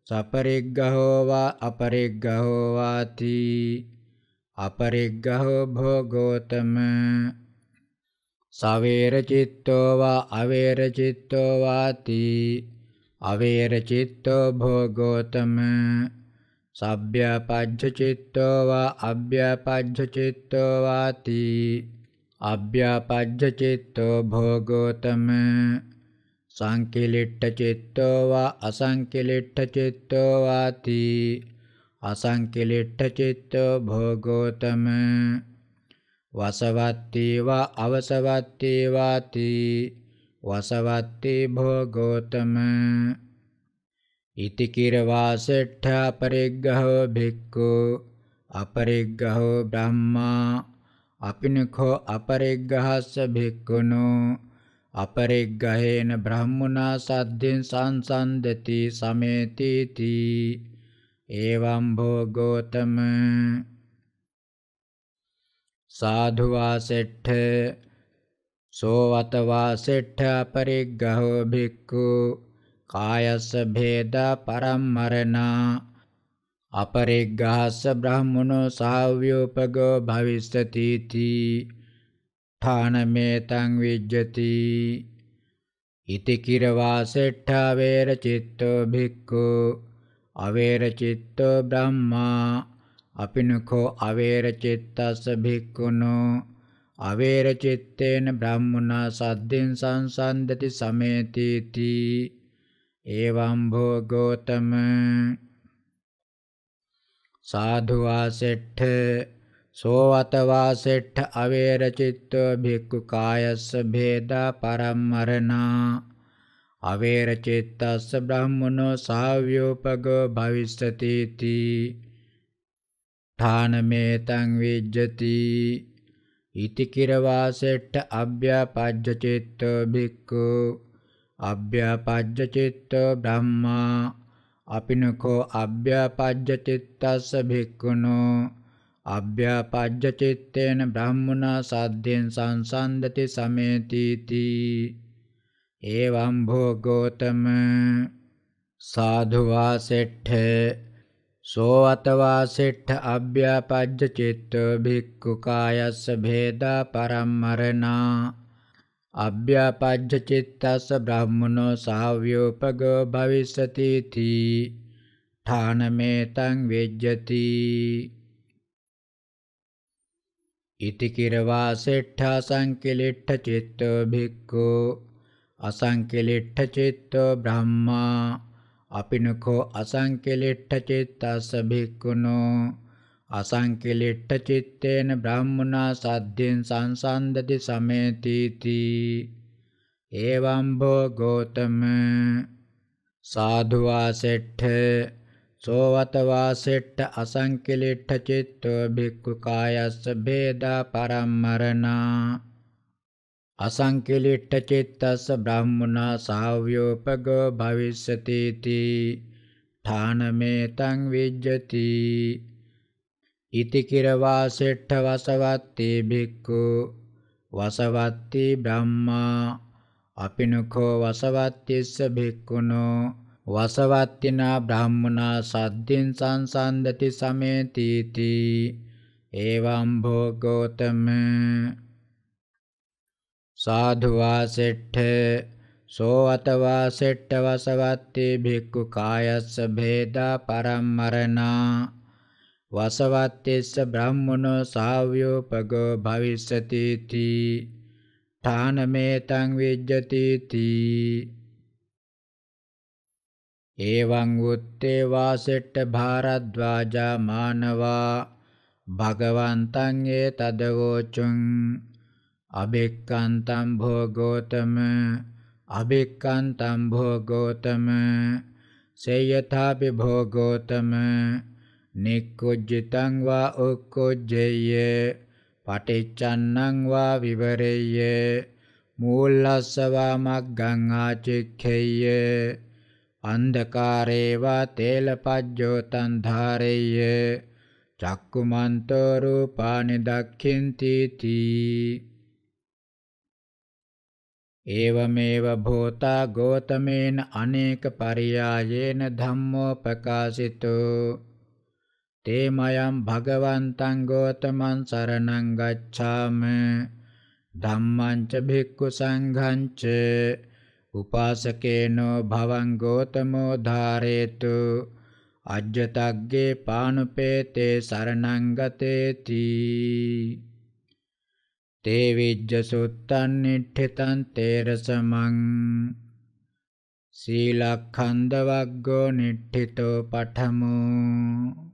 සපරිග්ගහෝ වා අපරිග්ගහෝ වාති අපරිග්ගහෝ භෝගෝතම සවේර චිත්තෝ වා අවේර චිත්තෝ වාති අවේරචිත්තෝ භෝගෝතම සබ්භ්‍යපජ්ජචිත්තෝ වා අබ්භ්‍යපජ්ජචිත්තෝ වාති අබ්භ්‍යපජ්ජචිත්තෝ භෝගෝතම සංකිලිට්ඨචිත්තෝ වා අසංකිලිට්ඨචිත්තෝ වාති අසංකිලිට්ඨචිත්තෝ භෝගෝතම වසවත්තේවා අවසවත්තේවාති වසවත්ති භෝගෝතම ඉති කිරවා සෙට්ඨා පරිග්ගහෝ භික්ඛු අපරිග්ගහෝ බ්‍රහ්මා අපිනඛෝ අපරිග්ගහස්ස භික්ඛුනෝ අපරිග්ගහේන බ්‍රහ්මනා සද්දෙන් සංසන්දති සමේති තී එවං භෝගෝතම සාධුවා සෙට්ඨ සෝවත වාසෙට්ඨ පරිග්ගහෝ භික්ඛු කායස්ස භේද පරම්මරණා අපරිග්ගහස බ්‍රහ්මනෝ සාව්‍යෝපගෝ භවිස්සති තී ථානමේතං විජ්ජති ඉති කිරවාසෙට්ඨා වේර චිත්තෝ භික්ඛු අවේර චිත්තෝ බ්‍රහ්මා අපිනකෝ අවේර චිත්තස්ස භික්ඛුනෝ අවේරචිත්තේන බ්‍රහ්මනා සද්දෙන් සංසන්දති සමේතීති එවං භෝ ගෝතම සාධු වාසෙට්ඨ සෝවත වාසෙට්ඨ අවේරචිත්තෝ භික්ඛු කායස්ස භේදා පරම්මරණා අවේරචිත්තස්ස බ්‍රහ්මනෝ සාව්‍යෝපගෝ භවිස්සති තී ථානමේතං විජ්ජති ඉති කිරවාසෙට්ට අභ්‍යාපජ්ජචිත්තෝ භික්ඛු අභ්‍යාපජ්ජචිත්තෝ බ්‍රහ්මා අපිනකෝ අභ්‍යාපජ්ජචිත්තස්ස භික්ඛුනෝ අභ්‍යාපජ්ජචිත්තේන බ්‍රහ්මනා සාද්ධෙන් සංසන්දති සමේතිති එවං භෝගෝතම සාධු වාසෙට්ඨේ සෝ අතවා සෙට්ඨ අභ්‍යාපජ්ජ චිත්තෝ භික්ඛු කායස්ස භේදා පරම්මරණා අභ්‍යාපජ්ජ චිත්තස්ස බ්‍රහ්මනෝ සාව්‍යෝපගෝ භවිස්සති තී ඨානමේතං වෙජ්ජති ඉති කිරවා සෙට්ඨා සංකලිට්ඨ චිත්තෝ භික්ඛු අසංකලිට්ඨ චිත්තෝ බ්‍රහ්මා අපිනකෝ අසංකලෙට්ඨ චිත්තස්ස භික්ඛුනෝ අසංකලෙට්ඨ චිත්තේන බ්‍රාහ්මනා සද්ධෙන් සංසන්දති සමේතිති එවං භෝ ගෝතම සාධු වාසෙට්ඨ සෝවත වාසෙට්ඨ අසංකලෙට්ඨ චිත්තෝ භික්ඛු කායස්ස ભેදා පරම්මරණා අසංකලිට්ඨ චිත්තස්ස බ්‍රාහ්මනා සාව්‍යෝපගෝ භවිස්සති තී ථානමේතං විජ්ජති ඉති කිරවා සෙට්ඨ වසවත්ති භික්ඛු වසවත්ති බ්‍රහ්මා අපිනුඛෝ වසවත්තිස්ස භික්ඛුනෝ වසවත්තිනා බ්‍රාහ්මනා සද්දින් සංසන්දති සමේති තී එවං භෝගෝතම සාධවා සෙට්ඨ සෝ අතවා සෙට්ඨ වසවත්ති භික්ඛු කායස්ස භේදා පරම්මරණා වසවත්තිස්ස බ්‍රහ්මනෝ සාව්‍යෝපගෝ භවිස්සති තී ඨානමේතං විජ්ජති තී එවං උත්තේ වාසෙට්ඨ භාරද්වාජා මානවා භගවන්තං ඒ තදවෝචුං අබෙක්කන්තම් භෝගෝතම අබෙක්කන්තම් භෝගෝතම සේයථාපි භෝගෝතම නික්කුජ්ජිතං වා උක්කුජ්ජේය පටිච්චන්නං වා විවරේය මූලස්සවා මග්ගං ආචික්ඛේය අන්ධකාරේවා තේලපජ්ජෝතං ධාරේය චක්කුමන්තෝ රූපානි දක්ඛින්ති තී एवमेव भूता गौतमेन अनेकपर्यायेन धम्मोपकाशितो ते मयं भगवन्तं गौतमं शरणं गच्छामि धम्मं च भिक्खुसङ्घं च उपासकेनो भवं गौतमो धारयतु अज्यतज्ञे पानुपेते शरणं गतेति තේ විජ්ජ සුත්තං නිට්ඨිතං තේරසමං සීලක්ඛන්ද වග්ගෝ නිට්ඨිතෝ පඨමෝ